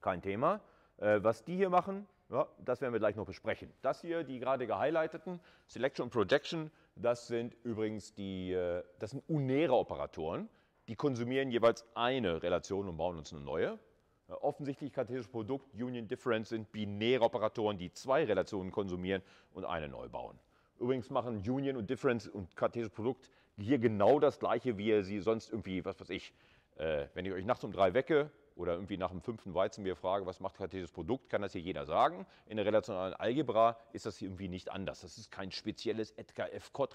kein Thema. Äh, was die hier machen, ja, das werden wir gleich noch besprechen. Das hier, die gerade gehighlighteten, Selection und Projection, das sind übrigens die, äh, das sind unäre Operatoren, die konsumieren jeweils eine Relation und bauen uns eine neue. Offensichtlich kartesisches Produkt, Union Difference sind binäre Operatoren, die zwei Relationen konsumieren und eine neu bauen. Übrigens machen Union und Difference und kartesisches Produkt hier genau das gleiche, wie ihr sie sonst irgendwie, was weiß ich, äh, wenn ich euch nachts um drei wecke oder irgendwie nach dem fünften Weizen mir frage, was macht kartesisches Produkt, kann das hier jeder sagen. In der relationalen Algebra ist das hier irgendwie nicht anders. Das ist kein spezielles Edgar F. Cott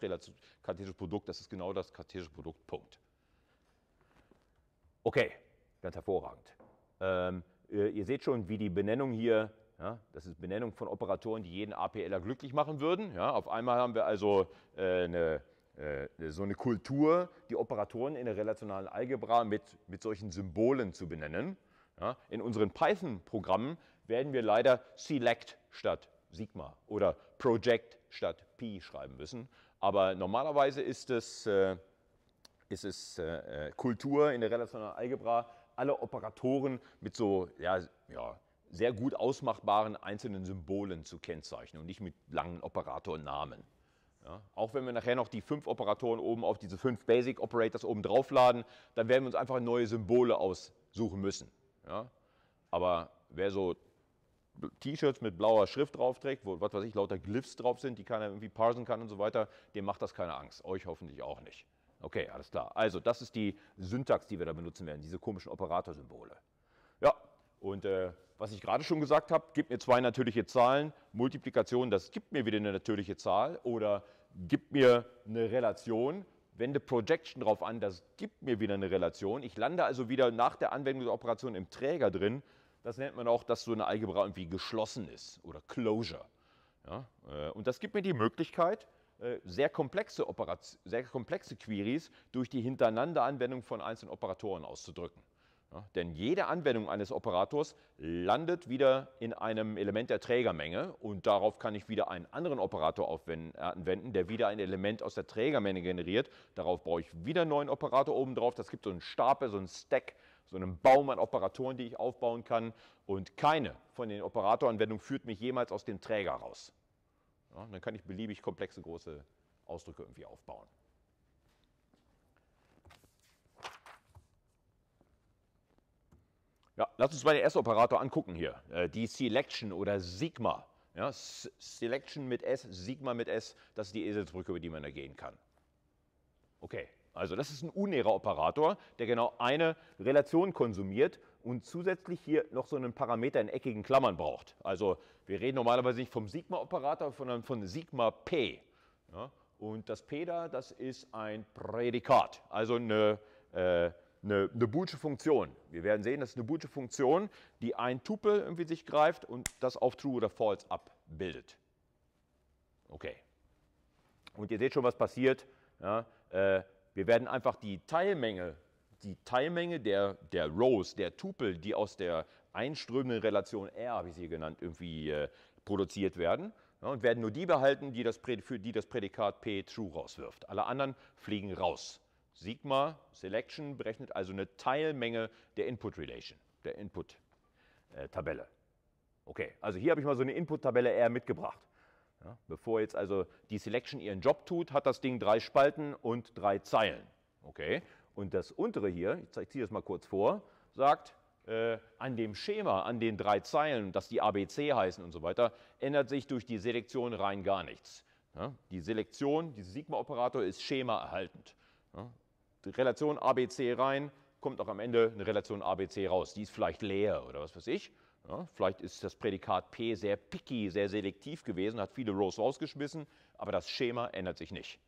kartesisches Produkt, das ist genau das kartesische Produkt, Punkt. Okay, ganz hervorragend. Ähm, ihr seht schon, wie die Benennung hier ja, das ist Benennung von Operatoren, die jeden APLer glücklich machen würden. Ja, auf einmal haben wir also äh, eine, äh, so eine Kultur, die Operatoren in der relationalen Algebra mit, mit solchen Symbolen zu benennen. Ja, in unseren Python-Programmen werden wir leider Select statt Sigma oder Project statt Pi schreiben müssen. Aber normalerweise ist es, äh, ist es äh, äh, Kultur in der relationalen Algebra, alle Operatoren mit so ja, ja, sehr gut ausmachbaren einzelnen Symbolen zu kennzeichnen und nicht mit langen Operatornamen. Ja, auch wenn wir nachher noch die fünf Operatoren oben auf diese fünf Basic Operators oben draufladen, dann werden wir uns einfach neue Symbole aussuchen müssen. Ja, aber wer so T-Shirts mit blauer Schrift drauf trägt, wo, was weiß ich, lauter Glyphs drauf sind, die keiner irgendwie parsen kann und so weiter, dem macht das keine Angst. Euch hoffentlich auch nicht. Okay, alles klar. Also, das ist die Syntax, die wir da benutzen werden, diese komischen Operatorsymbole. Ja, und äh, was ich gerade schon gesagt habe, gib mir zwei natürliche Zahlen, Multiplikation, das gibt mir wieder eine natürliche Zahl oder gib mir eine Relation, wende Projection drauf an, das gibt mir wieder eine Relation. Ich lande also wieder nach der Anwendungsoperation im Träger drin. Das nennt man auch, dass so eine Algebra irgendwie geschlossen ist oder Closure. Ja? Äh, und das gibt mir die Möglichkeit, äh, sehr komplexe, sehr komplexe Queries durch die Hintereinanderanwendung von einzelnen Operatoren auszudrücken. Ja, denn jede Anwendung eines Operators landet wieder in einem Element der Trägermenge und darauf kann ich wieder einen anderen Operator äh, anwenden, der wieder ein Element aus der Trägermenge generiert. Darauf brauche ich wieder einen neuen Operator oben drauf. Das gibt so einen Stapel, so einen Stack, so einen Baum an Operatoren, die ich aufbauen kann. Und keine von den Operatoranwendungen führt mich jemals aus dem Träger raus. Ja, dann kann ich beliebig komplexe große Ausdrücke irgendwie aufbauen. Ja, lass uns mal den S-Operator angucken hier. Äh, die Selection oder Sigma. Ja, Selection mit S, Sigma mit S, das ist die Eselsbrücke, über die man da gehen kann. Okay, also das ist ein unnäherer Operator, der genau eine Relation konsumiert und zusätzlich hier noch so einen Parameter in eckigen Klammern braucht. Also wir reden normalerweise nicht vom Sigma-Operator, sondern von Sigma P. Ja, und das P da, das ist ein Prädikat, also eine äh, eine, eine boolsche Funktion. Wir werden sehen, das ist eine boolsche Funktion, die ein Tupel irgendwie sich greift und das auf True oder False abbildet. Okay. Und ihr seht schon, was passiert. Ja, äh, wir werden einfach die Teilmenge, die Teilmenge der, der Rows, der Tupel, die aus der einströmenden Relation R, habe ich sie genannt, irgendwie äh, produziert werden. Ja, und werden nur die behalten, die das, für die das Prädikat P true rauswirft. Alle anderen fliegen raus. Sigma Selection berechnet also eine Teilmenge der Input Relation, der Input-Tabelle. Okay, also hier habe ich mal so eine Input-Tabelle R mitgebracht. Ja, bevor jetzt also die Selection ihren Job tut, hat das Ding drei Spalten und drei Zeilen. Okay, und das untere hier, ich ziehe das mal kurz vor, sagt, äh, an dem Schema, an den drei Zeilen, dass die ABC heißen und so weiter, ändert sich durch die Selektion rein gar nichts. Ja, die Selektion, dieser Sigma-Operator ist schema erhaltend. Ja, die Relation ABC rein, kommt auch am Ende eine Relation ABC raus. Die ist vielleicht leer oder was weiß ich. Ja, vielleicht ist das Prädikat P sehr picky, sehr selektiv gewesen, hat viele Rows rausgeschmissen, aber das Schema ändert sich nicht.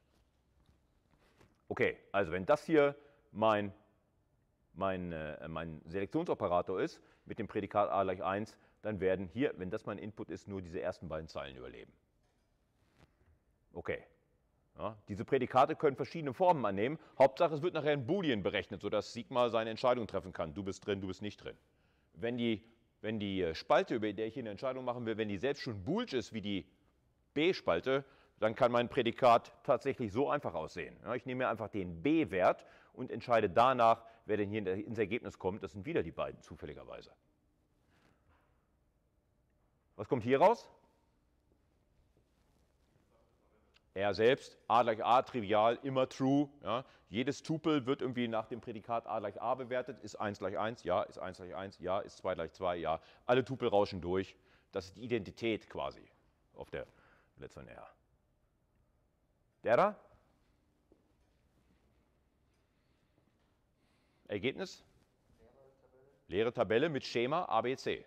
Okay, also wenn das hier mein, mein, äh, mein Selektionsoperator ist, mit dem Prädikat A gleich 1, dann werden hier, wenn das mein Input ist, nur diese ersten beiden Zeilen überleben. Okay, ja, diese Prädikate können verschiedene Formen annehmen. Hauptsache, es wird nachher in Boolean berechnet, sodass Sigma seine Entscheidung treffen kann. Du bist drin, du bist nicht drin. Wenn die, wenn die äh, Spalte, über die ich hier eine Entscheidung machen will, wenn die selbst schon boolsch ist wie die B-Spalte, dann kann mein Prädikat tatsächlich so einfach aussehen. Ja, ich nehme mir einfach den B-Wert und entscheide danach, wer denn hier ins Ergebnis kommt. Das sind wieder die beiden zufälligerweise. Was kommt hier raus? Er selbst, a gleich a, trivial, immer true. Ja. Jedes Tupel wird irgendwie nach dem Prädikat a gleich a bewertet. Ist 1 gleich 1, ja. Ist 1 gleich 1, ja. Ist 2 gleich 2, ja. Alle Tupel rauschen durch. Das ist die Identität quasi auf der letzten R. Der da? Ergebnis? Leere Tabelle. Leere Tabelle mit Schema ABC.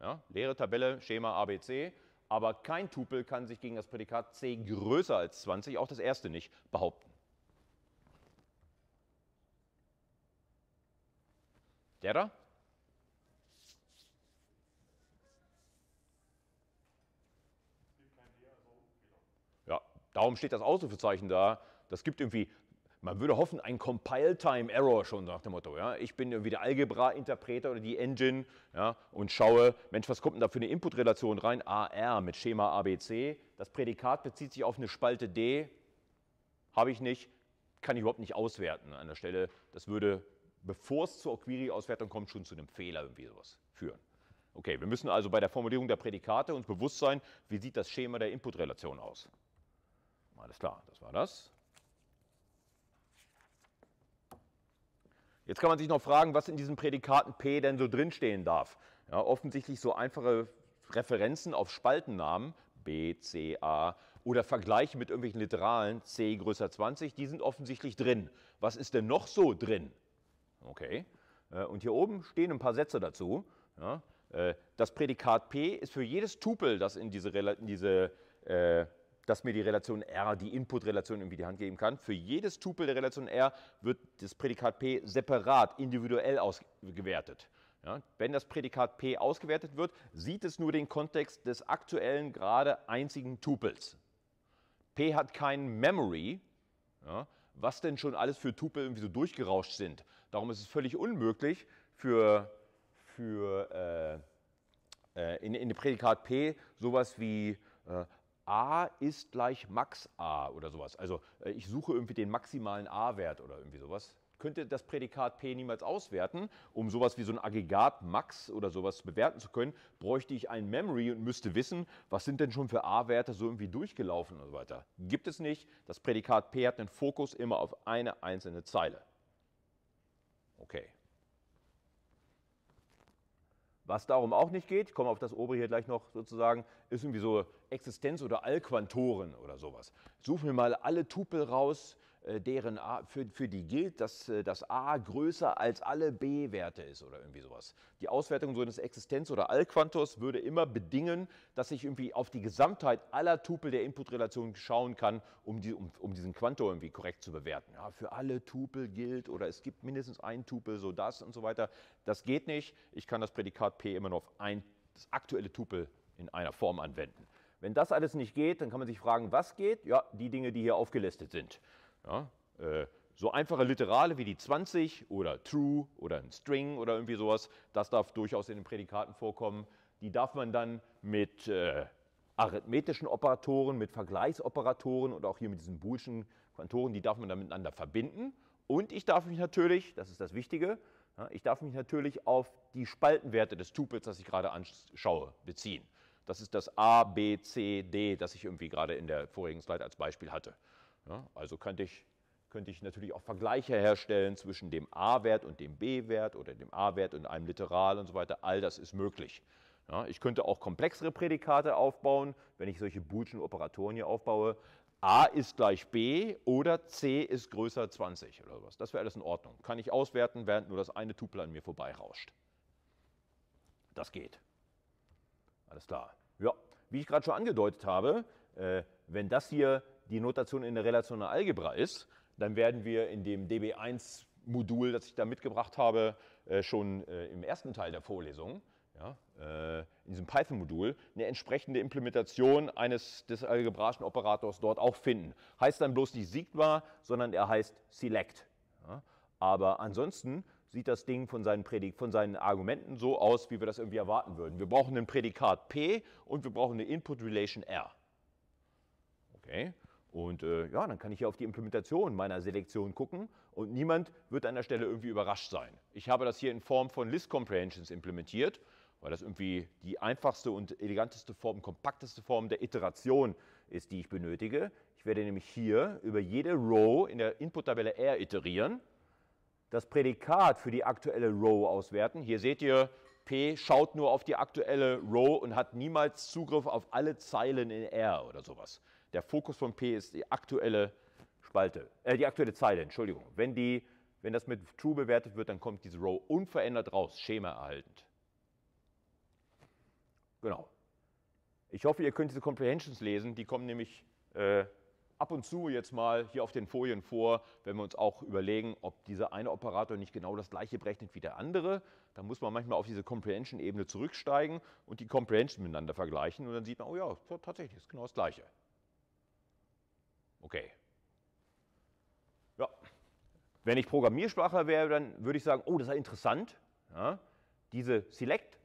Ja, leere Tabelle, Schema ABC aber kein Tupel kann sich gegen das Prädikat c größer als 20, auch das erste nicht, behaupten. Der da? Ja, darum steht das Ausrufezeichen da. Das gibt irgendwie man würde hoffen, ein Compile-Time-Error schon nach dem Motto. Ja? Ich bin irgendwie der Algebra-Interpreter oder die Engine ja, und schaue, Mensch, was kommt denn da für eine Input-Relation rein? AR mit Schema ABC. Das Prädikat bezieht sich auf eine Spalte D. Habe ich nicht, kann ich überhaupt nicht auswerten an der Stelle. Das würde, bevor es zur Query-Auswertung kommt, schon zu einem Fehler irgendwie sowas führen. Okay, wir müssen also bei der Formulierung der Prädikate uns bewusst sein, wie sieht das Schema der Input-Relation aus. Alles klar, das war das. Jetzt kann man sich noch fragen, was in diesen Prädikaten P denn so drinstehen darf. Ja, offensichtlich so einfache Referenzen auf Spaltennamen, B, C, A oder Vergleiche mit irgendwelchen Literalen, C größer 20, die sind offensichtlich drin. Was ist denn noch so drin? Okay. Äh, und hier oben stehen ein paar Sätze dazu. Ja, äh, das Prädikat P ist für jedes Tupel, das in diese, in diese äh, dass mir die Relation R, die Input-Relation irgendwie die Hand geben kann. Für jedes Tupel der Relation R wird das Prädikat P separat, individuell ausgewertet. Ja, wenn das Prädikat P ausgewertet wird, sieht es nur den Kontext des aktuellen, gerade einzigen Tupels. P hat kein Memory, ja, was denn schon alles für Tupel irgendwie so durchgerauscht sind. Darum ist es völlig unmöglich für, für äh, äh in, in dem Prädikat P sowas wie äh, a ist gleich max a oder sowas. Also äh, ich suche irgendwie den maximalen a-Wert oder irgendwie sowas könnte das Prädikat P niemals auswerten. Um sowas wie so ein Aggregat Max oder sowas bewerten zu können, bräuchte ich ein Memory und müsste wissen, was sind denn schon für A-Werte so irgendwie durchgelaufen und so weiter. Gibt es nicht. Das Prädikat P hat einen Fokus immer auf eine einzelne Zeile. Okay. Was darum auch nicht geht, ich komme auf das obere hier gleich noch sozusagen, ist irgendwie so Existenz- oder Allquantoren oder sowas. Suchen wir mal alle Tupel raus, äh, deren A, für, für die gilt, dass äh, das A größer als alle B-Werte ist oder irgendwie sowas. Die Auswertung so eines Existenz- oder Allquantors würde immer bedingen, dass ich irgendwie auf die Gesamtheit aller Tupel der Inputrelation schauen kann, um, die, um, um diesen Quantor irgendwie korrekt zu bewerten. Ja, für alle Tupel gilt oder es gibt mindestens ein Tupel, so das und so weiter. Das geht nicht. Ich kann das Prädikat P immer nur auf ein, das aktuelle Tupel in einer Form anwenden. Wenn das alles nicht geht, dann kann man sich fragen, was geht? Ja, die Dinge, die hier aufgelistet sind. Ja? Äh, so einfache Literale wie die 20 oder true oder ein String oder irgendwie sowas, das darf durchaus in den Prädikaten vorkommen. Die darf man dann mit äh, arithmetischen Operatoren, mit Vergleichsoperatoren oder auch hier mit diesen boolschen Quantoren, die darf man dann miteinander verbinden. Und ich darf mich natürlich, das ist das Wichtige, ich darf mich natürlich auf die Spaltenwerte des Tupels, das ich gerade anschaue, beziehen. Das ist das A, B, C, D, das ich irgendwie gerade in der vorigen Slide als Beispiel hatte. Ja, also könnte ich, könnte ich natürlich auch Vergleiche herstellen zwischen dem a-Wert und dem b-Wert oder dem a-Wert und einem Literal und so weiter. All das ist möglich. Ja, ich könnte auch komplexere Prädikate aufbauen, wenn ich solche boolschen Operatoren hier aufbaue. a ist gleich b oder c ist größer 20 oder sowas. Das wäre alles in Ordnung. Kann ich auswerten, während nur das eine Tupel an mir vorbeirauscht. Das geht. Alles klar. Ja, wie ich gerade schon angedeutet habe, äh, wenn das hier die Notation in der Relation der Algebra ist, dann werden wir in dem DB1-Modul, das ich da mitgebracht habe, äh, schon äh, im ersten Teil der Vorlesung, ja, äh, in diesem Python-Modul, eine entsprechende Implementation eines des algebraischen Operators dort auch finden. Heißt dann bloß nicht Sigma, sondern er heißt Select. Ja, aber ansonsten sieht das Ding von seinen, von seinen Argumenten so aus, wie wir das irgendwie erwarten würden. Wir brauchen ein Prädikat P und wir brauchen eine Input Relation R. Okay. Und äh, ja, dann kann ich hier auf die Implementation meiner Selektion gucken und niemand wird an der Stelle irgendwie überrascht sein. Ich habe das hier in Form von List Comprehensions implementiert, weil das irgendwie die einfachste und eleganteste Form, kompakteste Form der Iteration ist, die ich benötige. Ich werde nämlich hier über jede Row in der Input-Tabelle R iterieren, das Prädikat für die aktuelle Row auswerten. Hier seht ihr, P schaut nur auf die aktuelle Row und hat niemals Zugriff auf alle Zeilen in R oder sowas. Der Fokus von P ist die aktuelle Spalte, äh, die aktuelle Zeile, Entschuldigung. Wenn, die, wenn das mit True bewertet wird, dann kommt diese Row unverändert raus, Schema erhaltend. Genau. Ich hoffe, ihr könnt diese Comprehensions lesen, die kommen nämlich äh, ab und zu jetzt mal hier auf den Folien vor, wenn wir uns auch überlegen, ob dieser eine Operator nicht genau das gleiche berechnet wie der andere. Da muss man manchmal auf diese Comprehension-Ebene zurücksteigen und die Comprehension miteinander vergleichen und dann sieht man, oh ja, tatsächlich ist genau das gleiche. Okay. Ja. Wenn ich Programmiersprache wäre, dann würde ich sagen, oh, das ist ja interessant. Ja? Diese Select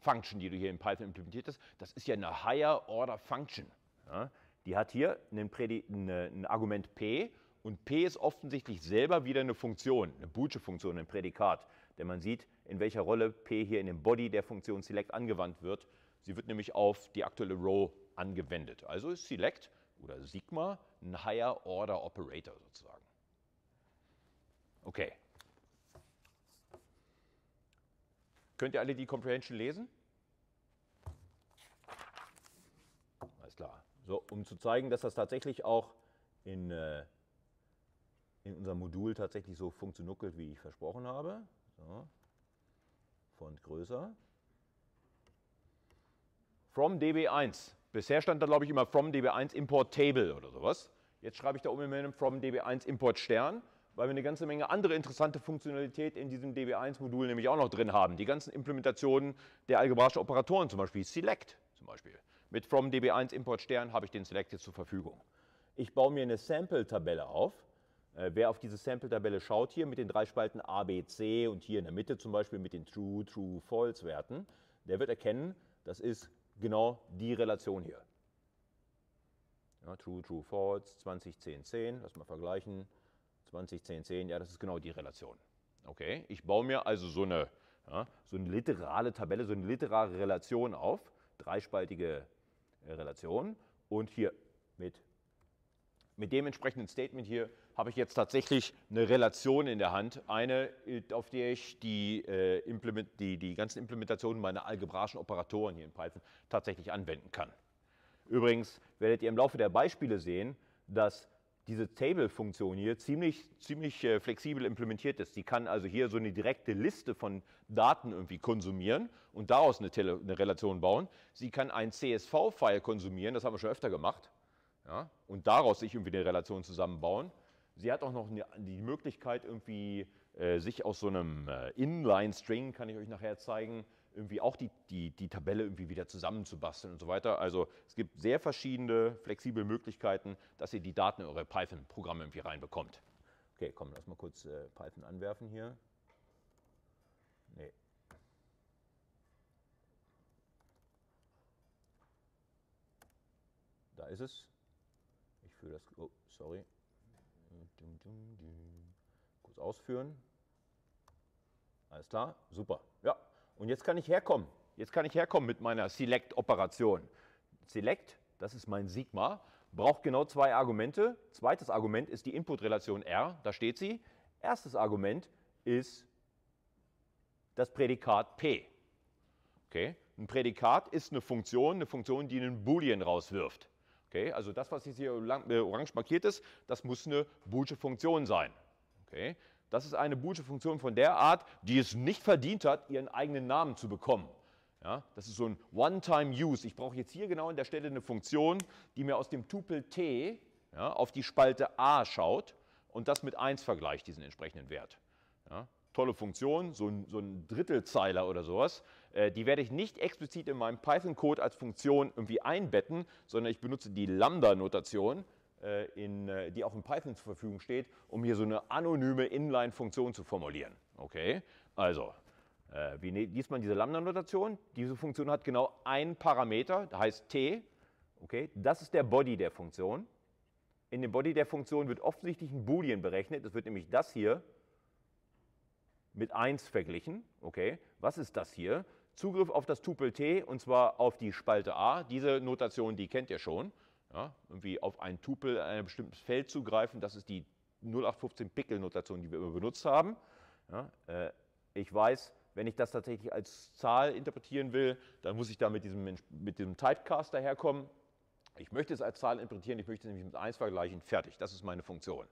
Function, die du hier in Python implementiert hast, das ist ja eine Higher Order Function. Ja? Die hat hier ein Argument p und p ist offensichtlich selber wieder eine Funktion, eine boolsche Funktion, ein Prädikat. Denn man sieht, in welcher Rolle p hier in dem Body der Funktion Select angewandt wird. Sie wird nämlich auf die aktuelle Row angewendet. Also ist Select oder Sigma ein Higher Order Operator sozusagen. Okay. Könnt ihr alle die Comprehension lesen? Alles klar. So, um zu zeigen, dass das tatsächlich auch in, äh, in unserem Modul tatsächlich so funktioniert, wie ich versprochen habe. So. Font größer. From DB1. Bisher stand da, glaube ich, immer from db1 import table oder sowas. Jetzt schreibe ich da oben im from db1 import Stern, weil wir eine ganze Menge andere interessante Funktionalität in diesem db1-Modul nämlich auch noch drin haben. Die ganzen Implementationen der algebraischen Operatoren, zum Beispiel select zum Beispiel. Mit from db1 import Stern habe ich den select jetzt zur Verfügung. Ich baue mir eine Sample-Tabelle auf. Äh, wer auf diese Sample-Tabelle schaut, hier mit den drei Spalten A, B, C und hier in der Mitte zum Beispiel mit den True, True, False-Werten, der wird erkennen, das ist genau die Relation hier. Ja, true, true, false, 20, 10, 10, lass mal vergleichen. 20, 10, 10, ja, das ist genau die Relation. Okay, ich baue mir also so eine, ja, so eine literale Tabelle, so eine literare Relation auf, dreispaltige äh, Relation und hier mit, mit dem entsprechenden Statement hier habe ich jetzt tatsächlich eine Relation in der Hand. Eine, äh, auf der ich die, äh, Implement, die, die ganzen Implementationen meiner algebraischen Operatoren hier in Python tatsächlich anwenden kann. Übrigens werdet ihr im Laufe der Beispiele sehen, dass diese Table-Funktion hier ziemlich, ziemlich äh, flexibel implementiert ist. Sie kann also hier so eine direkte Liste von Daten irgendwie konsumieren und daraus eine, Tele eine Relation bauen. Sie kann ein CSV-File konsumieren, das haben wir schon öfter gemacht, ja, und daraus sich irgendwie eine Relation zusammenbauen. Sie hat auch noch die Möglichkeit, irgendwie äh, sich aus so einem äh, Inline-String, kann ich euch nachher zeigen, irgendwie auch die, die, die Tabelle irgendwie wieder zusammenzubasteln und so weiter. Also es gibt sehr verschiedene flexible Möglichkeiten, dass ihr die Daten in eure Python-Programme irgendwie reinbekommt. Okay, komm, lass mal kurz äh, Python anwerfen hier. Nee. Da ist es. Ich führe das, oh, sorry, Kurz ausführen. Alles klar, super. Ja, und jetzt kann ich herkommen. Jetzt kann ich herkommen mit meiner Select-Operation. Select, das ist mein Sigma, braucht genau zwei Argumente. Zweites Argument ist die Inputrelation R, da steht sie. Erstes Argument ist das Prädikat P. Okay? Ein Prädikat ist eine Funktion, eine Funktion, die einen Boolean rauswirft. Okay, also das, was jetzt hier äh, orange markiert ist, das muss eine boolsche Funktion sein. Okay, das ist eine boolsche Funktion von der Art, die es nicht verdient hat, ihren eigenen Namen zu bekommen. Ja, das ist so ein One-Time-Use. Ich brauche jetzt hier genau an der Stelle eine Funktion, die mir aus dem Tupel t ja, auf die Spalte a schaut und das mit 1 vergleicht, diesen entsprechenden Wert. Ja, tolle Funktion, so ein, so ein Drittelzeiler oder sowas, äh, die werde ich nicht explizit in meinem Python-Code als Funktion irgendwie einbetten, sondern ich benutze die Lambda-Notation, äh, äh die auch in Python zur Verfügung steht, um hier so eine anonyme Inline-Funktion zu formulieren. Okay, also, äh, wie ne-, liest man diese Lambda-Notation? Diese Funktion hat genau einen Parameter, der heißt t. Okay, das ist der Body der Funktion. In dem Body der Funktion wird offensichtlich ein Boolean berechnet. Das wird nämlich das hier mit 1 verglichen. Okay, was ist das hier? Zugriff auf das Tupel t und zwar auf die Spalte a. Diese Notation, die kennt ihr schon. Ja, irgendwie auf ein Tupel in ein bestimmtes Feld zugreifen, das ist die 0815 Pickel-Notation, die wir immer benutzt haben. Ja, äh, ich weiß, wenn ich das tatsächlich als Zahl interpretieren will, dann muss ich da mit diesem, mit diesem Typecast daherkommen. Ich möchte es als Zahl interpretieren, ich möchte es nämlich mit 1 vergleichen, fertig, das ist meine Funktion.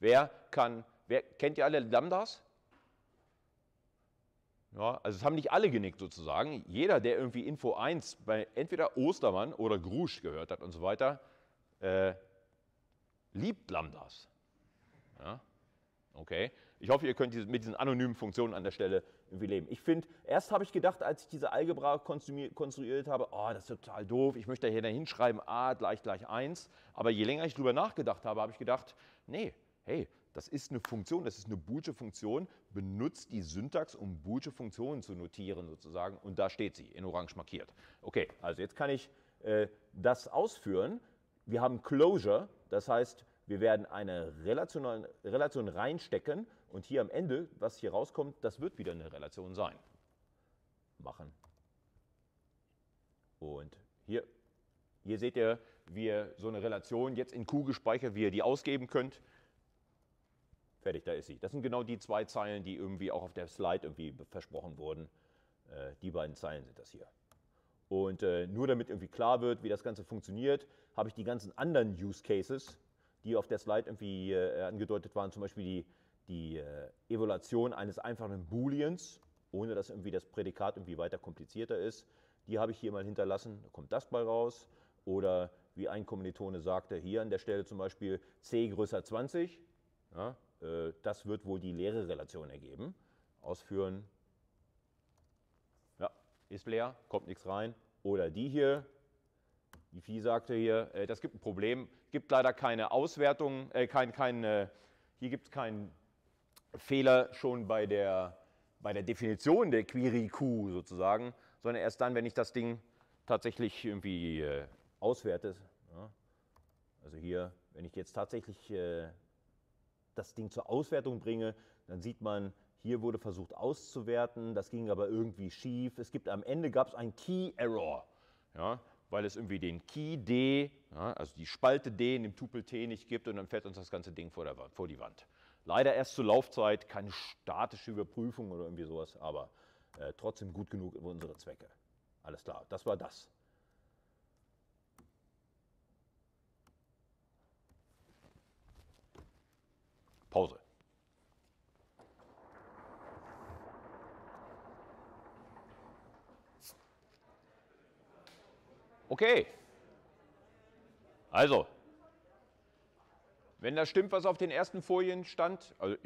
Wer kann, wer, kennt ihr alle Lambdas? Ja, also es haben nicht alle genickt sozusagen. Jeder, der irgendwie Info 1 bei entweder Ostermann oder Grusch gehört hat und so weiter, äh, liebt Lambdas. Ja? Okay. Ich hoffe, ihr könnt mit diesen anonymen Funktionen an der Stelle irgendwie leben. Ich finde, erst habe ich gedacht, als ich diese Algebra konstruiert habe, oh, das ist total doof, ich möchte hier hinschreiben a gleich gleich 1. Aber je länger ich darüber nachgedacht habe, habe ich gedacht, nee, hey, das ist eine Funktion, das ist eine boolsche Funktion, benutzt die Syntax, um boolsche Funktionen zu notieren sozusagen und da steht sie, in orange markiert. Okay, also jetzt kann ich äh, das ausführen. Wir haben Closure, das heißt, wir werden eine Relation, Relation reinstecken und hier am Ende, was hier rauskommt, das wird wieder eine Relation sein. Machen. Und hier, hier seht ihr, wie ihr so eine Relation jetzt in Q gespeichert, wie ihr die ausgeben könnt. Fertig, da ist sie. Das sind genau die zwei Zeilen, die irgendwie auch auf der Slide irgendwie versprochen wurden. Äh, die beiden Zeilen sind das hier. Und äh, nur damit irgendwie klar wird, wie das Ganze funktioniert, habe ich die ganzen anderen Use Cases, die auf der Slide irgendwie äh, angedeutet waren, zum Beispiel die, die äh, Evaluation eines einfachen Booleans, ohne dass irgendwie das Prädikat irgendwie weiter komplizierter ist, die habe ich hier mal hinterlassen, da kommt das bei raus. Oder wie ein Kommilitone sagte, hier an der Stelle zum Beispiel c größer 20, ja, äh, das wird wohl die leere Relation ergeben. Ausführen. Ja, ist leer, kommt nichts rein. Oder die hier. Die Vieh sagte hier, äh, das gibt ein Problem, gibt leider keine Auswertung, äh, kein, kein, äh, hier gibt es keinen Fehler schon bei der, bei der Definition der Query Q sozusagen, sondern erst dann, wenn ich das Ding tatsächlich irgendwie äh, auswerte. Ja. Also hier, wenn ich jetzt tatsächlich äh, das Ding zur Auswertung bringe, dann sieht man, hier wurde versucht auszuwerten, das ging aber irgendwie schief. Es gibt am Ende gab es einen Key Error, ja, weil es irgendwie den Key D, ja, also die Spalte D in dem Tupel T nicht gibt und dann fährt uns das ganze Ding vor, der vor die Wand. Leider erst zur Laufzeit, keine statische Überprüfung oder irgendwie sowas, aber äh, trotzdem gut genug für unsere Zwecke. Alles klar, das war das. Pause. Okay. Also, wenn das stimmt, was auf den ersten Folien stand, also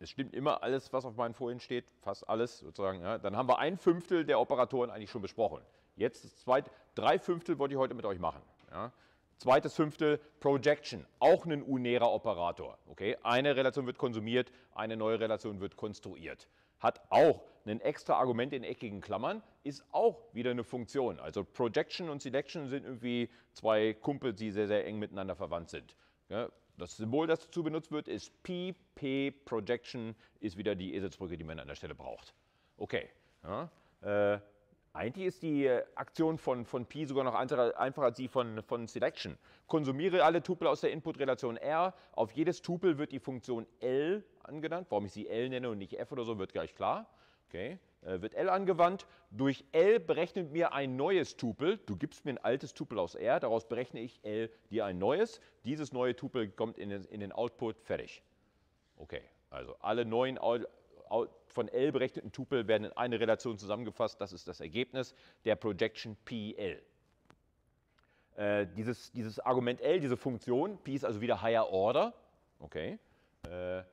es stimmt immer alles, was auf meinen Folien steht, fast alles sozusagen, ja, dann haben wir ein Fünftel der Operatoren eigentlich schon besprochen. Jetzt zwei, drei Fünftel wollte ich heute mit euch machen. Ja. Zweites Fünftel Projection, auch ein unärer Operator. Okay? Eine Relation wird konsumiert, eine neue Relation wird konstruiert. Hat auch ein extra Argument in eckigen Klammern, ist auch wieder eine Funktion. Also Projection und Selection sind irgendwie zwei Kumpels, die sehr, sehr eng miteinander verwandt sind. Ja, das Symbol, das dazu benutzt wird, ist P. P Projection ist wieder die Eselsbrücke, die man an der Stelle braucht. Okay. Ja, äh, eigentlich ist die äh, Aktion von, von Pi sogar noch einfacher, als die von, von Selection. Konsumiere alle Tupel aus der Inputrelation R. Auf jedes Tupel wird die Funktion L angenannt. Warum ich sie L nenne und nicht F oder so, wird gleich klar. Okay. Äh, wird L angewandt. Durch L berechnet mir ein neues Tupel. Du gibst mir ein altes Tupel aus R, daraus berechne ich L dir ein neues. Dieses neue Tupel kommt in den, in den Output, fertig. Okay, also alle neuen Outputs von L berechneten Tupel werden in eine Relation zusammengefasst. Das ist das Ergebnis der Projection PL. Äh, dieses, dieses Argument L, diese Funktion, P ist also wieder Higher Order. Okay. Äh, äh,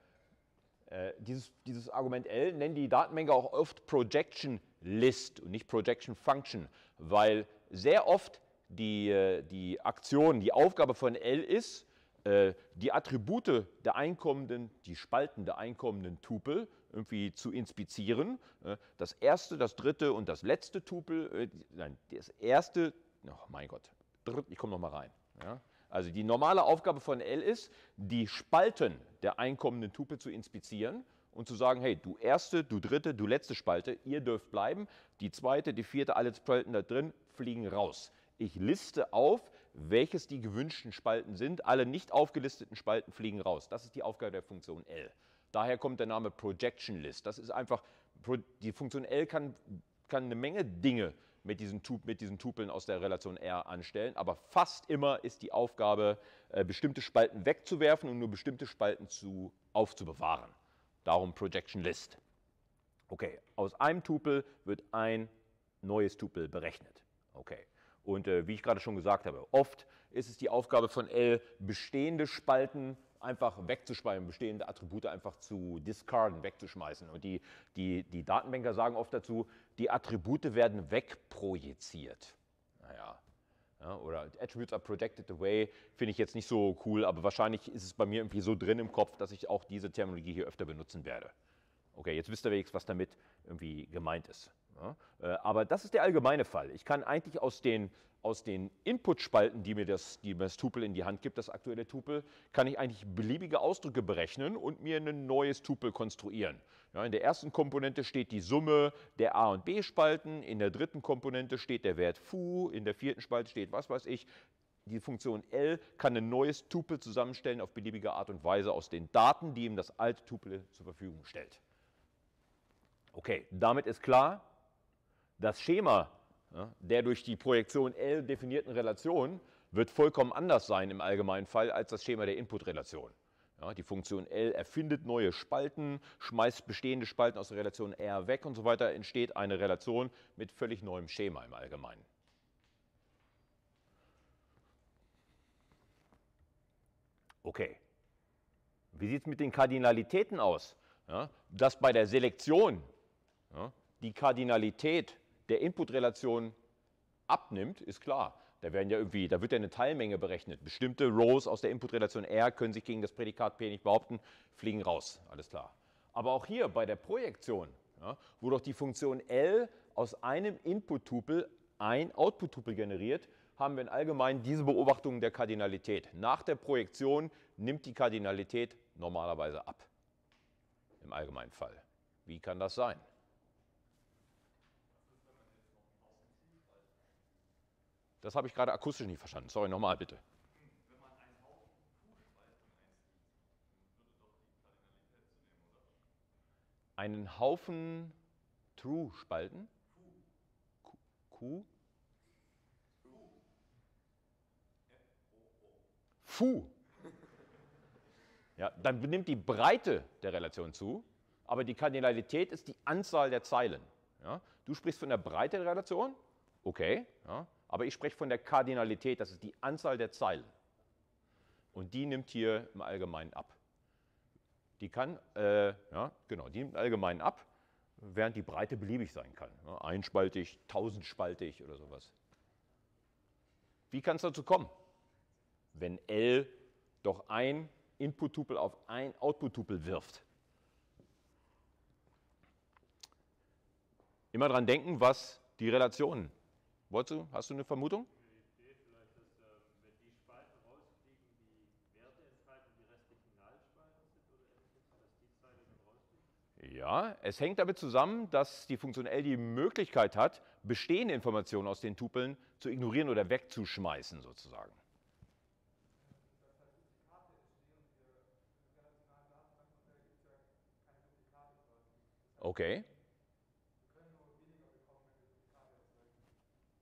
dieses, dieses Argument L nennen die Datenmenge auch oft Projection List und nicht Projection Function, weil sehr oft die, äh, die Aktion, die Aufgabe von L ist, äh, die Attribute der einkommenden, die Spalten der einkommenden Tupel irgendwie zu inspizieren. Äh, das erste, das dritte und das letzte Tupel, äh, nein, das erste, oh mein Gott, ich komme nochmal rein. Also die normale Aufgabe von L ist, die Spalten der einkommenden Tupel zu inspizieren und zu sagen, hey, du erste, du dritte, du letzte Spalte, ihr dürft bleiben, die zweite, die vierte, alle Spalten da drin fliegen raus. Ich liste auf, welches die gewünschten Spalten sind. Alle nicht aufgelisteten Spalten fliegen raus. Das ist die Aufgabe der Funktion L. Daher kommt der Name Projection List. Das ist einfach, die Funktion L kann, kann eine Menge Dinge mit diesen, mit diesen, Tupeln aus der Relation R anstellen, aber fast immer ist die Aufgabe, äh, bestimmte Spalten wegzuwerfen und nur bestimmte Spalten zu, aufzubewahren. Darum Projection List. Okay, aus einem Tupel wird ein neues Tupel berechnet. Okay. Und äh, wie ich gerade schon gesagt habe, oft ist es die Aufgabe von L, bestehende Spalten einfach wegzuspeichern, bestehende Attribute einfach zu discarden, wegzuschmeißen. Und die, die, die Datenbanker sagen oft dazu, die Attribute werden wegprojiziert. Naja, ja, oder Attributes are projected away, finde ich jetzt nicht so cool, aber wahrscheinlich ist es bei mir irgendwie so drin im Kopf, dass ich auch diese Terminologie hier öfter benutzen werde. Okay, jetzt wisst ihr wenigstens, was damit irgendwie gemeint ist. Ja, äh, aber das ist der allgemeine Fall. Ich kann eigentlich aus den, aus den Input-Spalten, die mir, das, die das Tupel in die Hand gibt, das aktuelle Tupel, kann ich eigentlich beliebige Ausdrücke berechnen und mir ein neues Tupel konstruieren. Ja, in der ersten Komponente steht die Summe der A- und B-Spalten, in der dritten Komponente steht der Wert Fu, in der vierten Spalte steht was weiß ich. Die Funktion L kann ein neues Tupel zusammenstellen auf beliebige Art und Weise aus den Daten, die ihm das alte Tupel zur Verfügung stellt. Okay, damit ist klar, das Schema der durch die Projektion L definierten Relation wird vollkommen anders sein im allgemeinen Fall als das Schema der Input-Relation. Ja, die Funktion L erfindet neue Spalten, schmeißt bestehende Spalten aus der Relation R weg und so weiter, entsteht eine Relation mit völlig neuem Schema im Allgemeinen. Okay. Wie sieht es mit den Kardinalitäten aus? Ja, dass bei der Selektion die Kardinalität der Inputrelation abnimmt, ist klar. Da werden ja irgendwie, da wird ja eine Teilmenge berechnet. Bestimmte Rows aus der Inputrelation R können sich gegen das Prädikat P nicht behaupten, fliegen raus, alles klar. Aber auch hier bei der Projektion, ja, wo doch die Funktion L aus einem Input-Tupel ein Output-Tupel generiert, haben wir in allgemein diese Beobachtung der Kardinalität. Nach der Projektion nimmt die Kardinalität normalerweise ab. Im allgemeinen Fall. Wie kann das sein? Das habe ich gerade akustisch nicht verstanden. Sorry, nochmal bitte. Einen Haufen True spalten? Q. Q? Fu. Ja, dann nimmt die Breite der Relation zu, aber die Kardinalität ist die Anzahl der Zeilen. Ja? Du sprichst von der Breite der Relation, okay. Ja? Aber ich spreche von der Kardinalität, das ist die Anzahl der Zeilen. Und die nimmt hier im Allgemeinen ab. Die kann, äh, ja, genau, die nimmt im Allgemeinen ab, während die Breite beliebig sein kann. Ja, ne? einspaltig, tausendspaltig oder sowas. Wie kann es dazu kommen? Wenn L doch ein Input-Tupel auf ein Output-Tupel wirft. Immer dran denken, was die Relationen Wolltest du, hast du eine Vermutung? Äh, ähm, ja, es hängt damit zusammen, dass die Funktion L die Möglichkeit hat, bestehende Informationen aus den Tupeln zu ignorieren oder wegzuschmeißen sozusagen. Okay.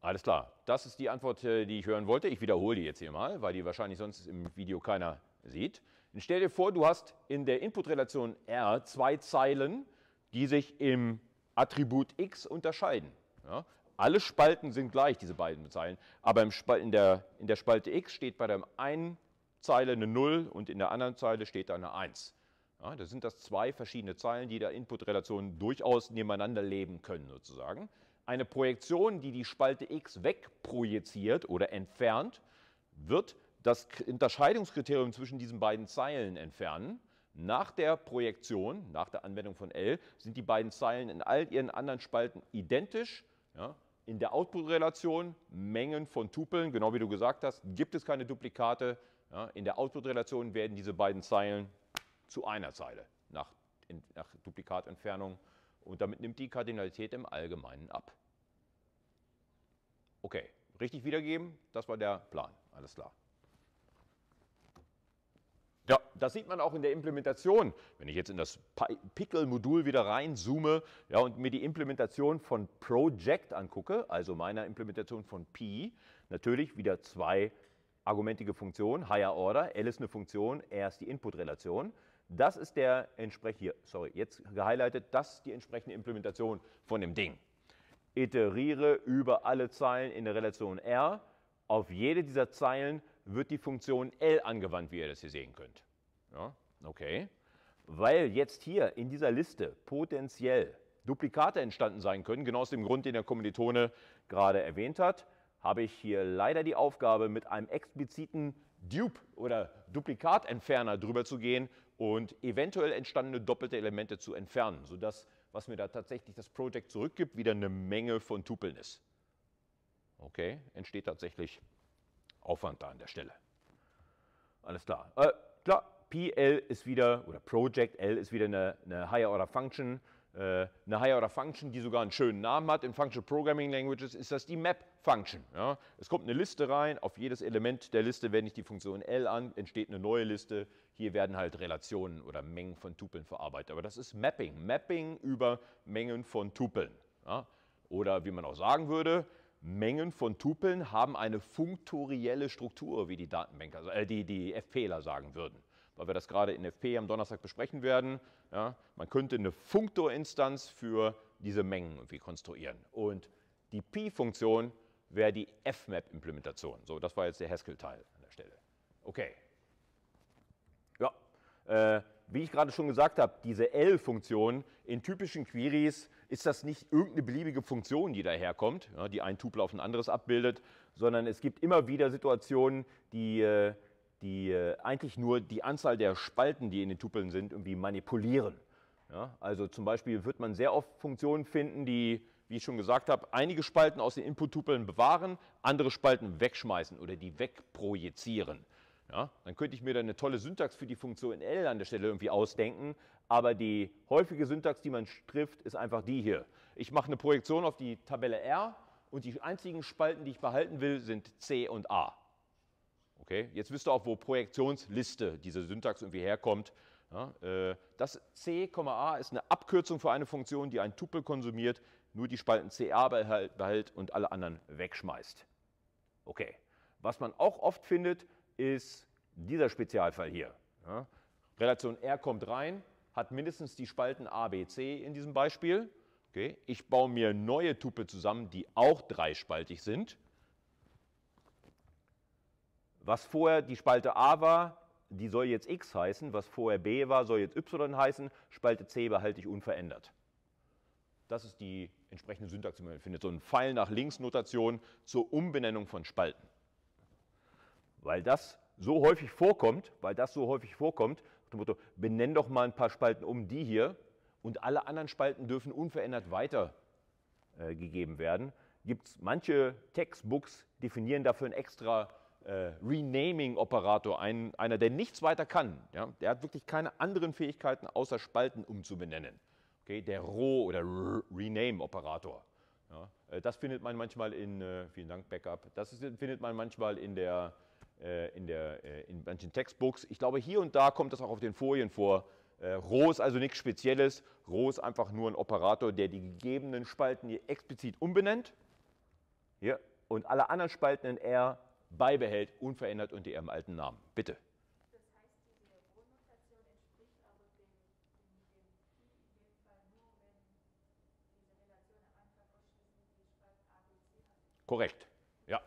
Alles klar, das ist die Antwort, äh, die ich hören wollte. Ich wiederhole die jetzt hier mal, weil die wahrscheinlich sonst im Video keiner sieht. Und stell dir vor, du hast in der Inputrelation R zwei Zeilen, die sich im Attribut x unterscheiden. Ja? Alle Spalten sind gleich, diese beiden Zeilen, aber in der, in der Spalte x steht bei der einen Zeile eine 0 und in der anderen Zeile steht eine 1. Ja, da sind das zwei verschiedene Zeilen, die der Inputrelationen durchaus nebeneinander leben können sozusagen. Eine Projektion, die die Spalte x wegprojiziert oder entfernt, wird das Unterscheidungskriterium zwischen diesen beiden Zeilen entfernen. Nach der Projektion, nach der Anwendung von L, sind die beiden Zeilen in all ihren anderen Spalten identisch. Ja. In der Output-Relation Mengen von Tupeln, genau wie du gesagt hast, gibt es keine Duplikate. Ja. In der Output-Relation werden diese beiden Zeilen zu einer Zeile nach, in, nach Duplikatentfernung und damit nimmt die Kardinalität im Allgemeinen ab. Okay, richtig wiedergegeben, das war der Plan, alles klar. Ja, das sieht man auch in der Implementation. Wenn ich jetzt in das Pickle-Modul wieder reinzoome ja, und mir die Implementation von Project angucke, also meiner Implementation von P, natürlich wieder zwei argumentige Funktionen, Higher Order, L ist eine Funktion, R ist die Input-Relation. Das ist der entsprechende, sorry, jetzt gehighlightet, das ist die entsprechende Implementation von dem Ding. Iteriere über alle Zeilen in der Relation R. Auf jede dieser Zeilen wird die Funktion L angewandt, wie ihr das hier sehen könnt. Ja, okay. Weil jetzt hier in dieser Liste potenziell Duplikate entstanden sein können, genau aus dem Grund, den der Kommilitone gerade erwähnt hat, habe ich hier leider die Aufgabe, mit einem expliziten Dupe oder Duplikatentferner drüber zu gehen und eventuell entstandene doppelte Elemente zu entfernen, sodass, was mir da tatsächlich das Project zurückgibt, wieder eine Menge von Tupeln ist. Okay, entsteht tatsächlich Aufwand da an der Stelle. Alles klar. Äh, klar, PL ist wieder, oder Project L ist wieder eine, eine Higher-Order-Function, äh, eine Higher Order Function, die sogar einen schönen Namen hat. In Functional Programming Languages ist das die Map Function. Ja. Es kommt eine Liste rein, auf jedes Element der Liste wende ich die Funktion L an, entsteht eine neue Liste. Hier werden halt Relationen oder Mengen von Tupeln verarbeitet. Aber das ist Mapping. Mapping über Mengen von Tupeln. Ja. Oder wie man auch sagen würde, Mengen von Tupeln haben eine funktorielle Struktur, wie die Datenbanker, äh, die, die FPler sagen würden weil wir das gerade in FP am Donnerstag besprechen werden. Ja, man könnte eine Funktorinstanz für diese Mengen irgendwie konstruieren. Und die p funktion wäre die FMAP-Implementation. So, das war jetzt der Haskell-Teil an der Stelle. Okay. Ja, äh, wie ich gerade schon gesagt habe, diese L-Funktion in typischen Queries ist das nicht irgendeine beliebige Funktion, die daherkommt, ja, die ein Tupel auf ein anderes abbildet, sondern es gibt immer wieder Situationen, die äh, die äh, eigentlich nur die Anzahl der Spalten, die in den Tupeln sind, irgendwie manipulieren. Ja, also zum Beispiel wird man sehr oft Funktionen finden, die, wie ich schon gesagt habe, einige Spalten aus den Input-Tupeln bewahren, andere Spalten wegschmeißen oder die wegprojizieren. Ja, dann könnte ich mir da eine tolle Syntax für die Funktion L an der Stelle irgendwie ausdenken, aber die häufige Syntax, die man trifft, ist einfach die hier. Ich mache eine Projektion auf die Tabelle R und die einzigen Spalten, die ich behalten will, sind C und A. Okay? Jetzt wisst ihr auch, wo Projektionsliste, diese Syntax irgendwie herkommt. Ja, äh, das C, A ist eine Abkürzung für eine Funktion, die ein Tupel konsumiert, nur die Spalten CA behält, behält und alle anderen wegschmeißt. Okay. Was man auch oft findet, ist dieser Spezialfall hier. Ja? Relation R kommt rein, hat mindestens die Spalten A, B, C in diesem Beispiel. Okay. Ich baue mir neue Tupel zusammen, die auch dreispaltig sind. Was vorher die Spalte A war, die soll jetzt x heißen, was vorher b war, soll jetzt y heißen, Spalte c behalte ich unverändert. Das ist die entsprechende Syntax, die man findet. So ein Pfeil nach links Notation zur Umbenennung von Spalten. Weil das so häufig vorkommt, weil das so häufig vorkommt, dem Motto, benenn doch mal ein paar Spalten um die hier und alle anderen Spalten dürfen unverändert weitergegeben äh, werden, gibt es manche Textbooks, definieren dafür ein extra äh, Renaming-Operator, ein, einer, der nichts weiter kann. Ja? Der hat wirklich keine anderen Fähigkeiten, außer Spalten umzubenennen. Okay? Der Roh- oder Rename-Operator. Ja? Äh, das findet man manchmal in, äh, vielen Dank, Backup, das ist, findet man manchmal in, der, äh, in, der, äh, in manchen Textbooks. Ich glaube, hier und da kommt das auch auf den Folien vor. Äh, Roh ist also nichts Spezielles. Roh ist einfach nur ein Operator, der die gegebenen Spalten hier explizit umbenennt. Hier. Und alle anderen Spalten in R beibehält, unverändert unter ihrem alten Namen. Bitte. Korrekt, ja.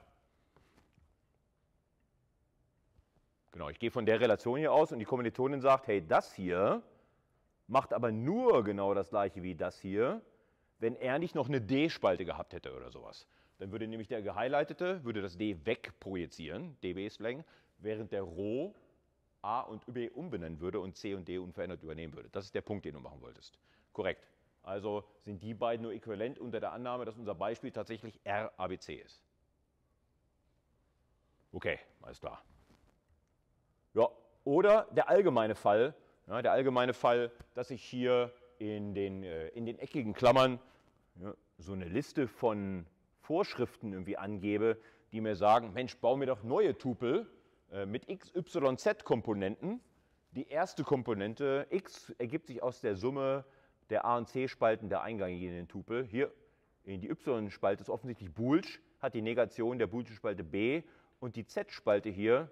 Genau, ich gehe von der Relation hier aus und die Kommilitonin sagt, hey, das hier macht aber nur genau das gleiche wie das hier, wenn er nicht noch eine D-Spalte gehabt hätte oder sowas. Dann würde nämlich der gehighlightete, würde das D wegprojizieren, dB-Slang, während der Rho A und B umbenennen würde und C und D unverändert übernehmen würde. Das ist der Punkt, den du machen wolltest. Korrekt. Also sind die beiden nur äquivalent unter der Annahme, dass unser Beispiel tatsächlich RABC ist. Okay, alles klar. Ja, oder der allgemeine Fall, ja, der allgemeine Fall, dass ich hier in den, äh, in den eckigen Klammern ja, so eine Liste von Vorschriften irgendwie angebe, die mir sagen, Mensch, bau mir doch neue Tupel äh, mit XYZ-Komponenten. Die erste Komponente x ergibt sich aus der Summe der A- und C-Spalten der eingangigen Tupel. Hier in die Y-Spalte ist offensichtlich Boolsch, hat die Negation der Boolschen Spalte b und die Z-Spalte hier,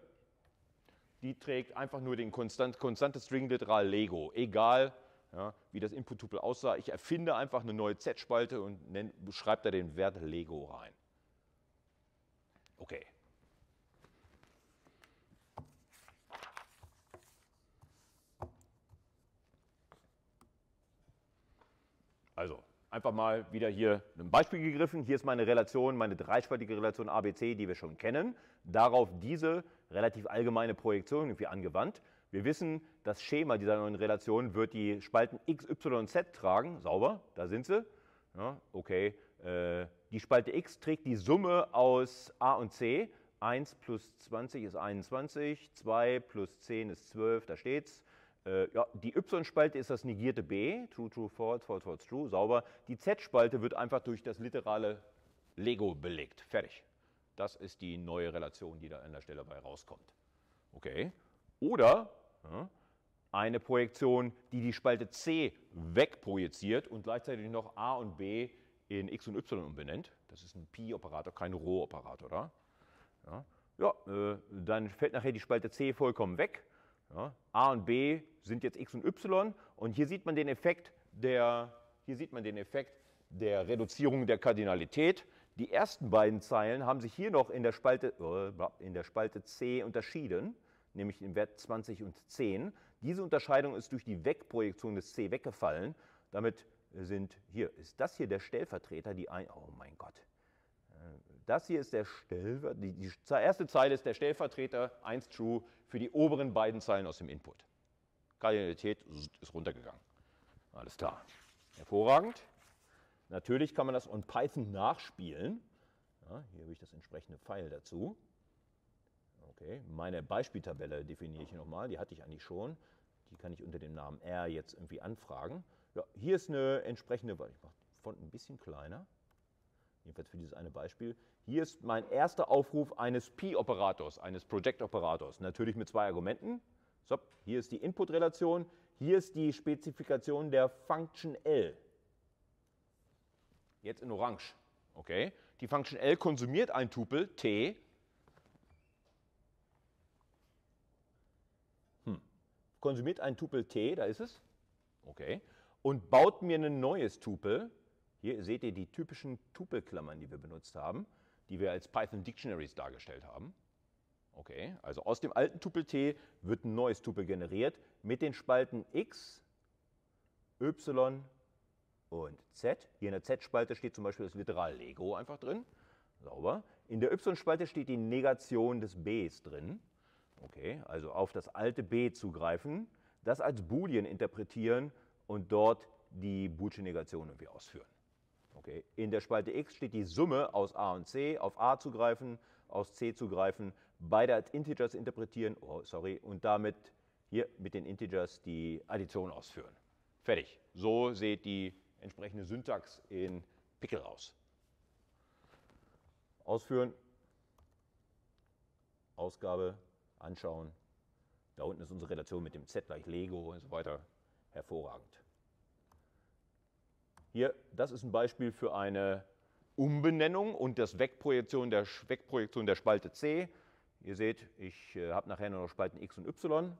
die trägt einfach nur den konstant, konstante String-Literal Lego, egal ja, wie das Input-Tuple aussah. Ich erfinde einfach eine neue Z-Spalte und schreibe da den Wert Lego rein. Okay. Also, einfach mal wieder hier ein Beispiel gegriffen. Hier ist meine Relation, meine dreispaltige Relation ABC, die wir schon kennen. Darauf diese relativ allgemeine Projektion irgendwie angewandt. Wir wissen, das Schema dieser neuen Relation wird die Spalten x, y und z tragen. Sauber, da sind sie. Ja, okay, äh, die Spalte x trägt die Summe aus a und c. 1 plus 20 ist 21, 2 plus 10 ist 12, da steht's. Äh, ja, die y-Spalte ist das negierte b, true, true, false, false, false, true, sauber. Die z-Spalte wird einfach durch das literale Lego belegt. Fertig. Das ist die neue Relation, die da an der Stelle bei rauskommt. Okay. Oder hm? Eine Projektion, die die Spalte C wegprojiziert und gleichzeitig noch A und B in X und Y umbenennt. Das ist ein Pi-Operator, kein Rho-Operator. Da. Ja, ja äh, dann fällt nachher die Spalte C vollkommen weg. Ja, A und B sind jetzt X und Y und hier sieht man den Effekt der, hier sieht man den Effekt der Reduzierung der Kardinalität. Die ersten beiden Zeilen haben sich hier noch in der Spalte, äh, in der Spalte C unterschieden nämlich im Wert 20 und 10. Diese Unterscheidung ist durch die Wegprojektion des C weggefallen. Damit sind hier, ist das hier der Stellvertreter, die ein, oh mein Gott. Äh, das hier ist der Stellvertreter, die, die erste Zeile ist der Stellvertreter 1 true für die oberen beiden Zeilen aus dem Input. Kardinalität ist runtergegangen. Alles klar. Hervorragend. Natürlich kann man das on Python nachspielen. Ja, hier habe ich das entsprechende Pfeil dazu. Okay, meine Beispieltabelle definiere ich nochmal, die hatte ich eigentlich schon. Die kann ich unter dem Namen R jetzt irgendwie anfragen. Ja, hier ist eine entsprechende, ich mache den Font ein bisschen kleiner, jedenfalls für dieses eine Beispiel. Hier ist mein erster Aufruf eines P-Operators, eines Project-Operators, natürlich mit zwei Argumenten. So, hier ist die Input-Relation, hier ist die Spezifikation der Function L. Jetzt in Orange. Okay? Die Function L konsumiert ein Tupel t konsumiert ein Tupel T, da ist es, okay, und baut mir ein neues Tupel. Hier seht ihr die typischen Tupelklammern, die wir benutzt haben, die wir als Python Dictionaries dargestellt haben. Okay, also aus dem alten Tupel T wird ein neues Tupel generiert mit den Spalten x, y und z. Hier in der z-Spalte steht zum Beispiel das Literal Lego einfach drin, sauber. In der y-Spalte steht die Negation des bs drin. Okay, also auf das alte b zugreifen, das als Boolean interpretieren und dort die Boolsche Negation irgendwie ausführen. Okay, in der Spalte x steht die Summe aus a und c, auf a zugreifen, aus c zugreifen, beide als Integers interpretieren, oh, sorry, und damit hier mit den Integers die Addition ausführen. Fertig. So sieht die entsprechende Syntax in Pickel aus. Ausführen, Ausgabe anschauen. Da unten ist unsere Relation mit dem Z gleich Lego und so weiter hervorragend. Hier, das ist ein Beispiel für eine Umbenennung und das Wegprojektion der, Wegprojektion der Spalte C. Ihr seht, ich äh, habe nachher nur noch Spalten X und Y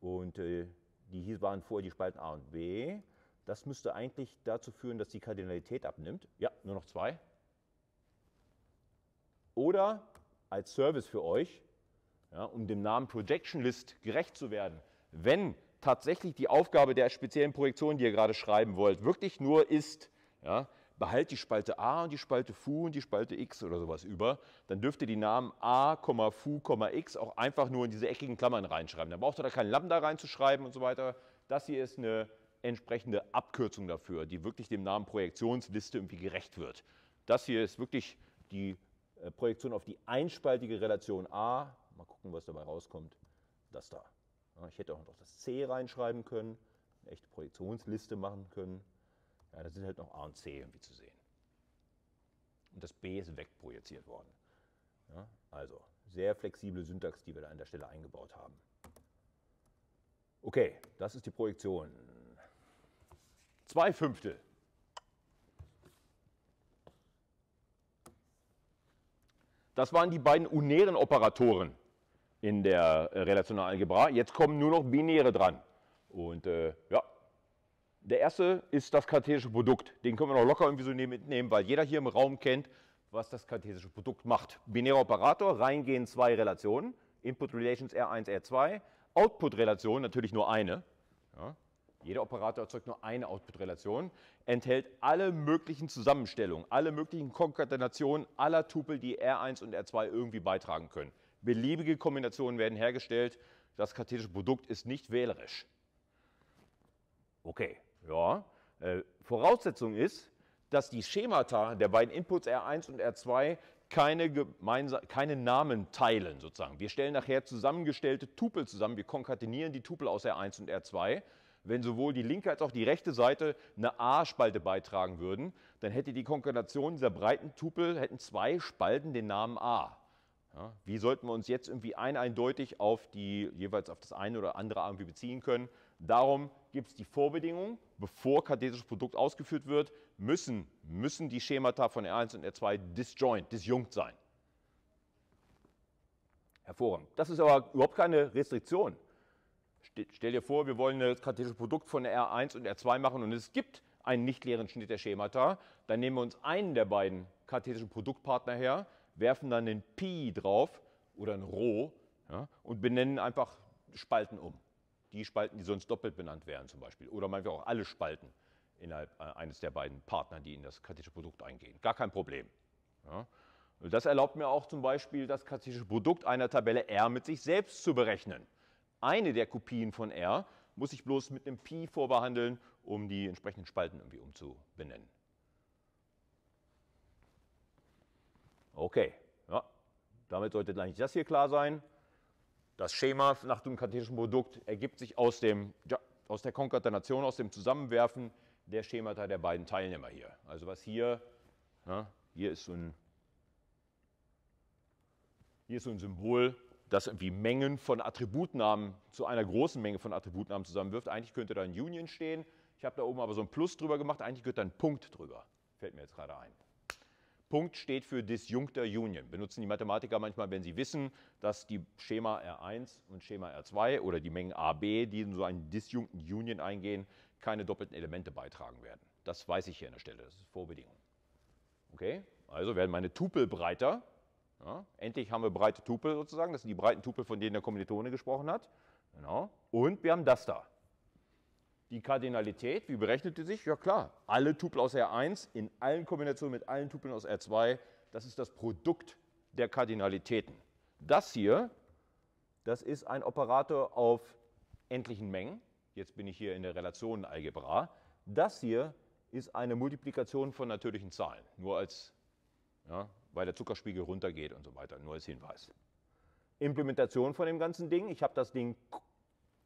und äh, die hier waren vorher die Spalten A und B. Das müsste eigentlich dazu führen, dass die Kardinalität abnimmt. Ja, nur noch zwei. Oder als Service für euch, ja, um dem Namen Projection List gerecht zu werden, wenn tatsächlich die Aufgabe der speziellen Projektion, die ihr gerade schreiben wollt, wirklich nur ist, ja, behalt die Spalte a und die Spalte fu und die Spalte x oder sowas über, dann dürft ihr die Namen a, fu, x auch einfach nur in diese eckigen Klammern reinschreiben. Dann braucht ihr da kein Lambda reinzuschreiben und so weiter. Das hier ist eine entsprechende Abkürzung dafür, die wirklich dem Namen Projektionsliste irgendwie gerecht wird. Das hier ist wirklich die äh, Projektion auf die einspaltige Relation a, mal gucken, was dabei rauskommt. Das da. Ja, ich hätte auch noch das C reinschreiben können, eine echte Projektionsliste machen können. Ja, da sind halt noch A und C irgendwie zu sehen. Und das B ist wegprojiziert worden. Ja, also sehr flexible Syntax, die wir da an der Stelle eingebaut haben. Okay, das ist die Projektion. Zwei Fünftel. Das waren die beiden unären Operatoren in der äh, relationalen Algebra. Jetzt kommen nur noch Binäre dran. Und äh, ja, der erste ist das kartesische Produkt. Den können wir noch locker irgendwie so mitnehmen, weil jeder hier im Raum kennt, was das kartesische Produkt macht. Binärer Operator, reingehen zwei Relationen, Input Relations R1, R2, Output-Relation natürlich nur eine. Ja. Jeder Operator erzeugt nur eine Output-Relation, enthält alle möglichen Zusammenstellungen, alle möglichen Konkatenationen aller Tupel, die R1 und R2 irgendwie beitragen können. Beliebige Kombinationen werden hergestellt. Das kathetische Produkt ist nicht wählerisch. Okay, ja. Äh, Voraussetzung ist, dass die Schemata der beiden Inputs R1 und R2 keine, keine, Namen teilen, sozusagen. Wir stellen nachher zusammengestellte Tupel zusammen. Wir konkatenieren die Tupel aus R1 und R2. Wenn sowohl die linke als auch die rechte Seite eine A-Spalte beitragen würden, dann hätte die Konkatenation dieser breiten Tupel, hätten zwei Spalten den Namen A. Ja, wie sollten wir uns jetzt irgendwie ein eindeutig auf die jeweils auf das eine oder andere irgendwie beziehen können? Darum gibt es die Vorbedingungen, bevor kathetisches Produkt ausgeführt wird, müssen, müssen die Schemata von R1 und R2 disjoint, disjunkt sein. Hervorragend. Das ist aber überhaupt keine Restriktion. Stell dir vor, wir wollen das kathetische Produkt von R1 und R2 machen und es gibt einen nicht leeren Schnitt der Schemata. Dann nehmen wir uns einen der beiden kathetischen Produktpartner her, werfen dann ein Pi drauf oder ein Rho ja, und benennen einfach Spalten um. Die Spalten, die sonst doppelt benannt wären zum Beispiel. Oder manchmal auch alle Spalten innerhalb äh, eines der beiden Partner, die in das kartische Produkt eingehen. Gar kein Problem. Ja. Das erlaubt mir auch zum Beispiel, das kartische Produkt einer Tabelle R mit sich selbst zu berechnen. Eine der Kopien von R muss ich bloß mit einem Pi vorbehandeln, um die entsprechenden Spalten irgendwie umzubenennen. Okay, ja. damit sollte gleich das hier klar sein. Das Schema nach dem kartesischen Produkt ergibt sich aus, dem, ja, aus der Konkatenation, aus dem Zusammenwerfen der Schemata der beiden Teilnehmer hier. Also was hier, ja, hier ist so ein hier ist so ein Symbol, das irgendwie Mengen von Attributnamen zu einer großen Menge von Attributnamen zusammenwirft. Eigentlich könnte da ein Union stehen. Ich habe da oben aber so ein Plus drüber gemacht. Eigentlich gehört da ein Punkt drüber. Fällt mir jetzt gerade ein. Punkt steht für disjunkter Union. Benutzen die Mathematiker manchmal, wenn sie wissen, dass die Schema R1 und Schema R2 oder die Mengen AB, die in so einen disjunkten Union eingehen, keine doppelten Elemente beitragen werden. Das weiß ich hier an der Stelle, das ist Vorbedingung. Okay, also werden meine Tupel breiter. Ja, endlich haben wir breite Tupel sozusagen, das sind die breiten Tupel, von denen der Kommilitone gesprochen hat. Genau. Und wir haben das da. Die Kardinalität, wie berechnet die sich? Ja klar, alle Tupel aus R1 in allen Kombinationen mit allen Tupeln aus R2, das ist das Produkt der Kardinalitäten. Das hier, das ist ein Operator auf endlichen Mengen. Jetzt bin ich hier in der Relationenalgebra. Das hier ist eine Multiplikation von natürlichen Zahlen, nur als, ja, weil der Zuckerspiegel runtergeht und so weiter, nur als Hinweis. Implementation von dem ganzen Ding, ich habe das Ding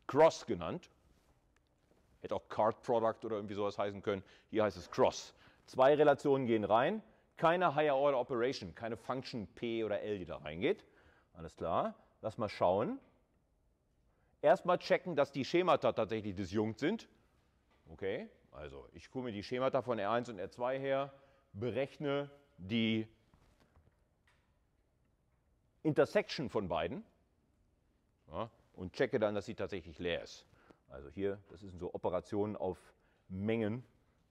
Cross genannt, Hätte auch Card Product oder irgendwie sowas heißen können. Hier heißt es Cross. Zwei Relationen gehen rein. Keine Higher Order Operation, keine Function P oder L, die da reingeht. Alles klar. Lass mal schauen. Erstmal checken, dass die Schemata tatsächlich disjunkt sind. Okay, also ich gucke mir die Schemata von R1 und R2 her, berechne die Intersection von beiden ja, und checke dann, dass sie tatsächlich leer ist. Also hier, das sind so Operationen auf Mengen,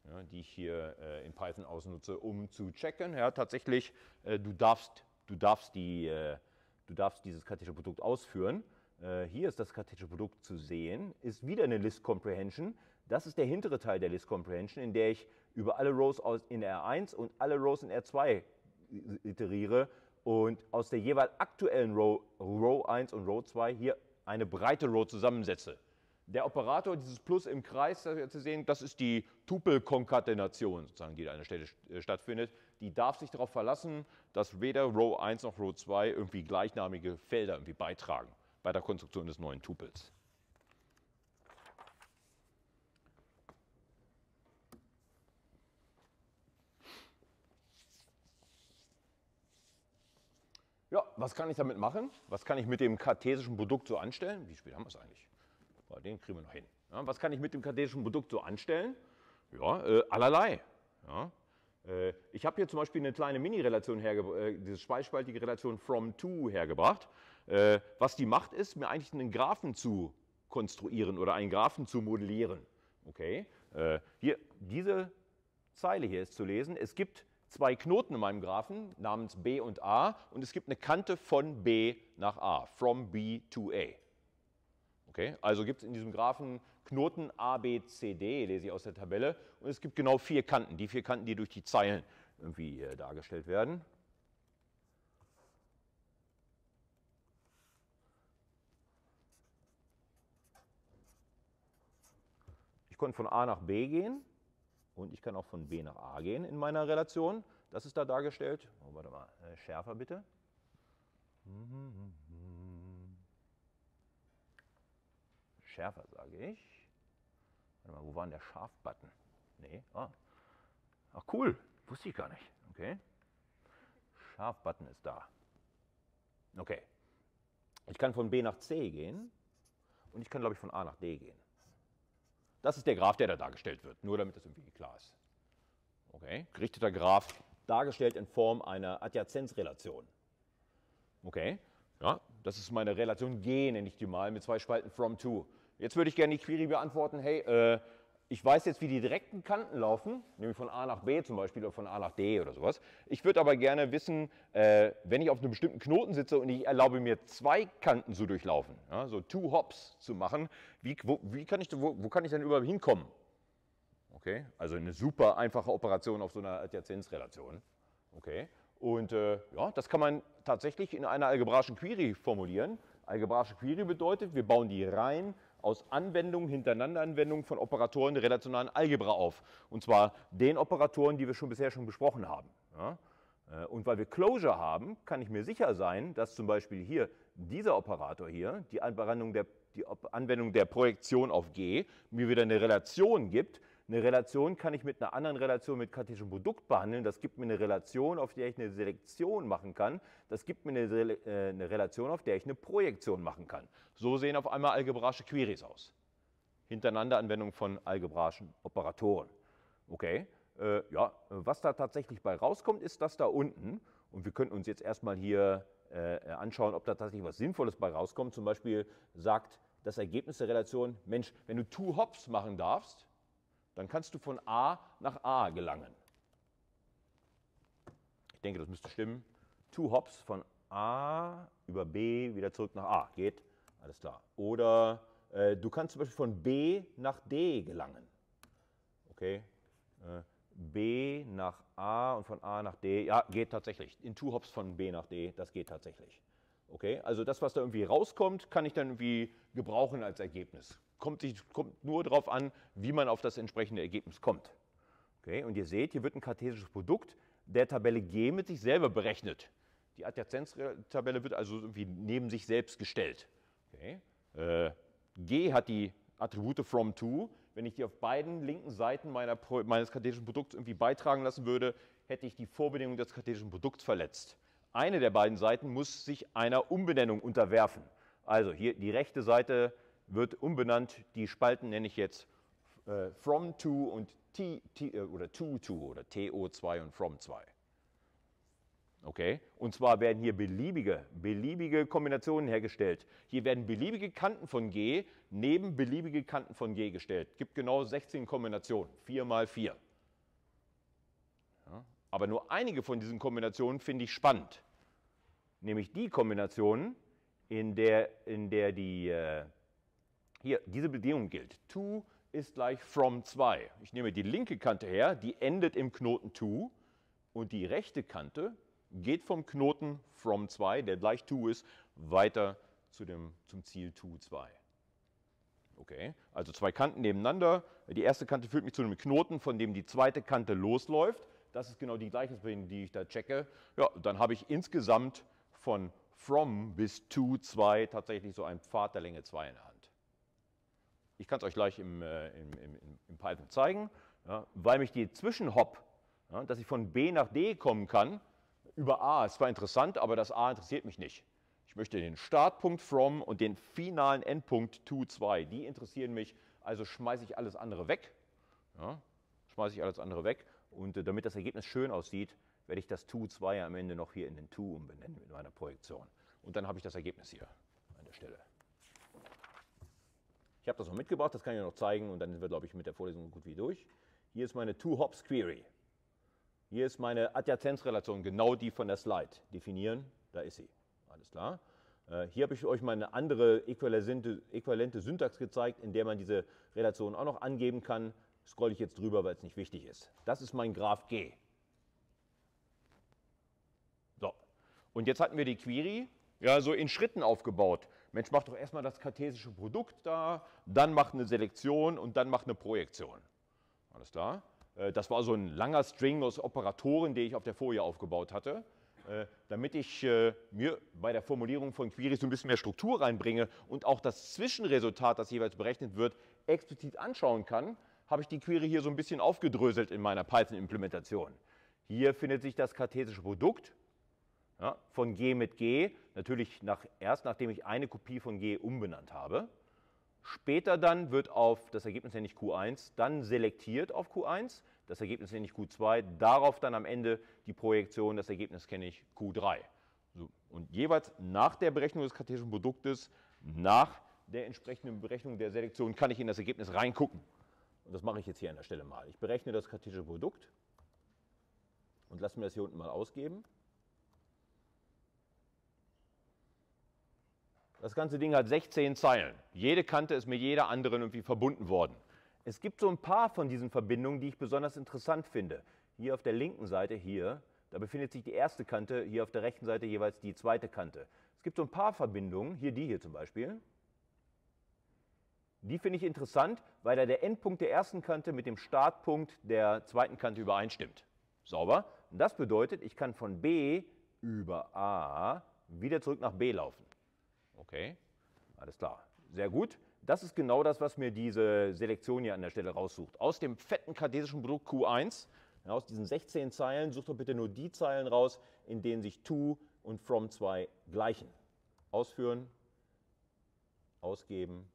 ja, die ich hier äh, in Python ausnutze, um zu checken. Ja, tatsächlich, äh, du, darfst, du, darfst die, äh, du darfst dieses kartesische Produkt ausführen. Äh, hier ist das kartesische Produkt zu sehen, ist wieder eine List Comprehension. Das ist der hintere Teil der List Comprehension, in der ich über alle Rows in R1 und alle Rows in R2 äh, iteriere und aus der jeweils aktuellen Row, Row 1 und Row 2 hier eine breite Row zusammensetze. Der Operator, dieses Plus im Kreis zu sehen, das ist die Tupelkonkatenation, sozusagen, die an einer Stelle äh, stattfindet. Die darf sich darauf verlassen, dass weder Row 1 noch Row 2 irgendwie gleichnamige Felder irgendwie beitragen bei der Konstruktion des neuen Tupels. Ja, was kann ich damit machen? Was kann ich mit dem kartesischen Produkt so anstellen? Wie spät haben wir es eigentlich? Boah, den kriegen wir noch hin. Ja, was kann ich mit dem kartesischen Produkt so anstellen? Ja, äh, allerlei. Ja. Äh, ich habe hier zum Beispiel eine kleine Mini-Relation äh, diese zweispaltige Relation from to hergebracht. Äh, was die macht, ist, mir eigentlich einen Graphen zu konstruieren oder einen Graphen zu modellieren. Okay, äh, hier, diese Zeile hier ist zu lesen. Es gibt zwei Knoten in meinem Graphen namens B und A und es gibt eine Kante von B nach A, from B to A. Okay, also gibt es in diesem Graphen Knoten A, B, C, D, lese ich aus der Tabelle. Und es gibt genau vier Kanten, die vier Kanten, die durch die Zeilen irgendwie äh, dargestellt werden. Ich konnte von A nach B gehen und ich kann auch von B nach A gehen in meiner Relation. Das ist da dargestellt. Oh, warte mal, äh, schärfer bitte. Mhm. mhm. schärfer, sage ich. Warte mal, wo war denn der Scharf-Button? Nee, ah. Ach cool, wusste ich gar nicht. Okay. Scharf-Button ist da. Okay. Ich kann von B nach C gehen und ich kann, glaube ich, von A nach D gehen. Das ist der Graph, der da dargestellt wird, nur damit das irgendwie klar ist. Okay, gerichteter Graph, dargestellt in Form einer Adjazenzrelation. Okay, ja, das ist meine Relation G, nenne ich die mal, mit zwei Spalten from to. Jetzt würde ich gerne die Query beantworten, hey, äh, ich weiß jetzt, wie die direkten Kanten laufen, nämlich von A nach B zum Beispiel oder von A nach D oder sowas. Ich würde aber gerne wissen, äh, wenn ich auf einem bestimmten Knoten sitze und ich erlaube mir zwei Kanten zu durchlaufen, ja, so two hops zu machen, wie, wo, wie kann ich, wo, wo, kann ich denn überhaupt hinkommen? Okay, also eine super einfache Operation auf so einer Adjazenzrelation. Okay, und äh, ja, das kann man tatsächlich in einer algebraischen Query formulieren. Algebraische Query bedeutet, wir bauen die rein aus Anwendungen, Hintereinanderanwendungen von Operatoren der relationalen Algebra auf. Und zwar den Operatoren, die wir schon bisher schon besprochen haben. Ja? Äh, und weil wir Closure haben, kann ich mir sicher sein, dass zum Beispiel hier dieser Operator hier, die Anwendung der, die Anwendung der Projektion auf G, mir wieder eine Relation gibt, eine Relation kann ich mit einer anderen Relation mit kartesischem Produkt behandeln. Das gibt mir eine Relation, auf der ich eine Selektion machen kann. Das gibt mir eine, äh, eine Relation, auf der ich eine Projektion machen kann. So sehen auf einmal algebraische Queries aus. Hintereinander Anwendung von algebraischen Operatoren. Okay, äh, ja, was da tatsächlich bei rauskommt, ist das da unten. Und wir können uns jetzt erstmal hier äh, anschauen, ob da tatsächlich was Sinnvolles bei rauskommt. Zum Beispiel sagt das Ergebnis der Relation, Mensch, wenn du two hops machen darfst, dann kannst du von A nach A gelangen. Ich denke, das müsste stimmen. Two Hops von A über B wieder zurück nach A. Geht? Alles klar. Oder äh, du kannst zum Beispiel von B nach D gelangen. Okay? Äh, B nach A und von A nach D. Ja, geht tatsächlich. In Two Hops von B nach D, das geht tatsächlich. Okay? Also das, was da irgendwie rauskommt, kann ich dann irgendwie gebrauchen als Ergebnis kommt, sich, kommt nur darauf an, wie man auf das entsprechende Ergebnis kommt. Okay, und ihr seht, hier wird ein kartesisches Produkt der Tabelle G mit sich selber berechnet. Die Adjazenztabelle wird also irgendwie neben sich selbst gestellt. Okay. Äh, G hat die Attribute from to. Wenn ich die auf beiden linken Seiten meiner, meines kartesischen Produkts irgendwie beitragen lassen würde, hätte ich die Vorbedingung des kartesischen Produkts verletzt. Eine der beiden Seiten muss sich einer Umbenennung unterwerfen. Also hier die rechte Seite wird umbenannt. Die Spalten nenne ich jetzt äh, from to und t, t äh, oder to to oder to2 und from 2. Okay? Und zwar werden hier beliebige, beliebige Kombinationen hergestellt. Hier werden beliebige Kanten von G neben beliebige Kanten von G gestellt. Es gibt genau 16 Kombinationen, 4 mal 4. Ja? Aber nur einige von diesen Kombinationen finde ich spannend. Nämlich die Kombinationen, in der, in der die äh, hier, diese Bedingung gilt. To ist gleich from 2. Ich nehme die linke Kante her, die endet im Knoten to und die rechte Kante geht vom Knoten from 2, der gleich to ist, weiter zu dem, zum Ziel to 2. Okay, also zwei Kanten nebeneinander. Die erste Kante führt mich zu einem Knoten, von dem die zweite Kante losläuft. Das ist genau die gleiche Bedingung, die ich da checke. Ja, dann habe ich insgesamt von from bis to 2 tatsächlich so einen Pfad der Länge 2,5. Ich kann es euch gleich im, äh, im, im, im Python zeigen, ja, weil mich die Zwischenhop, ja, dass ich von B nach D kommen kann, über A ist zwar interessant, aber das A interessiert mich nicht. Ich möchte den Startpunkt from und den finalen Endpunkt to 2, die interessieren mich, also schmeiße ich alles andere weg. Ja, schmeiße ich alles andere weg und äh, damit das Ergebnis schön aussieht, werde ich das to 2 am Ende noch hier in den to umbenennen mit meiner Projektion. Und dann habe ich das Ergebnis hier an der Stelle. Ich habe das noch mitgebracht, das kann ich noch zeigen und dann sind wir, glaube ich, mit der Vorlesung gut wie durch. Hier ist meine Two-Hops-Query. Hier ist meine Adjazenzrelation, genau die von der Slide. Definieren, da ist sie. Alles klar. Äh, hier habe ich euch mal eine andere äquivalente Syntax gezeigt, in der man diese Relation auch noch angeben kann. Scroll ich jetzt drüber, weil es nicht wichtig ist. Das ist mein Graph G. So, und jetzt hatten wir die Query ja so in Schritten aufgebaut. Mensch, mach doch erstmal das kartesische Produkt da, dann mach eine Selektion und dann mach eine Projektion. Alles klar? Äh, das war so ein langer String aus Operatoren, den ich auf der Folie aufgebaut hatte, äh, damit ich äh, mir bei der Formulierung von Queries so ein bisschen mehr Struktur reinbringe und auch das Zwischenresultat, das jeweils berechnet wird, explizit anschauen kann, habe ich die Query hier so ein bisschen aufgedröselt in meiner Python-Implementation. Hier findet sich das kartesische Produkt, ja, von G mit G, natürlich nach, erst nachdem ich eine Kopie von G umbenannt habe. Später dann wird auf das Ergebnis nenne ich Q1, dann selektiert auf Q1, das Ergebnis nenne ich Q2, darauf dann am Ende die Projektion, das Ergebnis kenne ich Q3. So, und jeweils nach der Berechnung des kartesischen Produktes, nach der entsprechenden Berechnung der Selektion, kann ich in das Ergebnis reingucken. Und das mache ich jetzt hier an der Stelle mal. Ich berechne das kartesische Produkt und lasse mir das hier unten mal ausgeben. Das ganze Ding hat 16 Zeilen. Jede Kante ist mit jeder anderen irgendwie verbunden worden. Es gibt so ein paar von diesen Verbindungen, die ich besonders interessant finde. Hier auf der linken Seite, hier, da befindet sich die erste Kante, hier auf der rechten Seite jeweils die zweite Kante. Es gibt so ein paar Verbindungen, hier die hier zum Beispiel. Die finde ich interessant, weil da der Endpunkt der ersten Kante mit dem Startpunkt der zweiten Kante übereinstimmt. Sauber. Und das bedeutet, ich kann von B über A wieder zurück nach B laufen. Okay, alles klar. Sehr gut. Das ist genau das, was mir diese Selektion hier an der Stelle raussucht. Aus dem fetten kartesischen Produkt Q1, aus diesen 16 Zeilen, sucht doch bitte nur die Zeilen raus, in denen sich to und from 2 gleichen. Ausführen, ausgeben.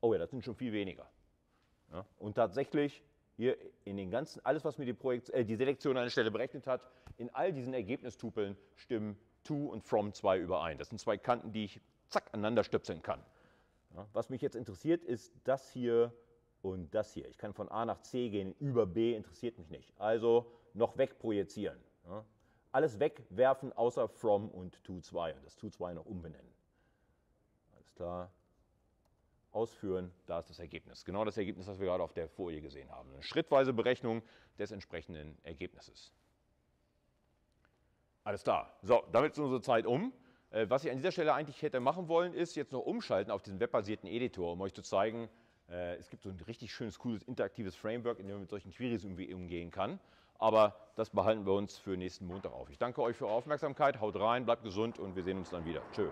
Oh ja, das sind schon viel weniger. Ja. Und tatsächlich hier in den ganzen, alles was mir die, Projekt, äh, die Selektion an der Stelle berechnet hat, in all diesen Ergebnistupeln stimmen to und from 2 überein. Das sind zwei Kanten, die ich zack aneinander stöpseln kann. Ja, was mich jetzt interessiert, ist das hier und das hier. Ich kann von A nach C gehen, über B interessiert mich nicht. Also noch wegprojizieren. Ja. Alles wegwerfen außer from und to 2 und das to 2 noch umbenennen. Alles klar. Ausführen, da ist das Ergebnis. Genau das Ergebnis, das wir gerade auf der Folie gesehen haben. Eine schrittweise Berechnung des entsprechenden Ergebnisses. Alles klar. So, damit ist unsere Zeit um. Äh, was ich an dieser Stelle eigentlich hätte machen wollen, ist jetzt noch umschalten auf diesen webbasierten Editor, um euch zu zeigen, äh, es gibt so ein richtig schönes, cooles, interaktives Framework, in dem man mit solchen Queries irgendwie umgehen kann. Aber das behalten wir uns für nächsten Montag auf. Ich danke euch für eure Aufmerksamkeit. Haut rein, bleibt gesund und wir sehen uns dann wieder. Tschö.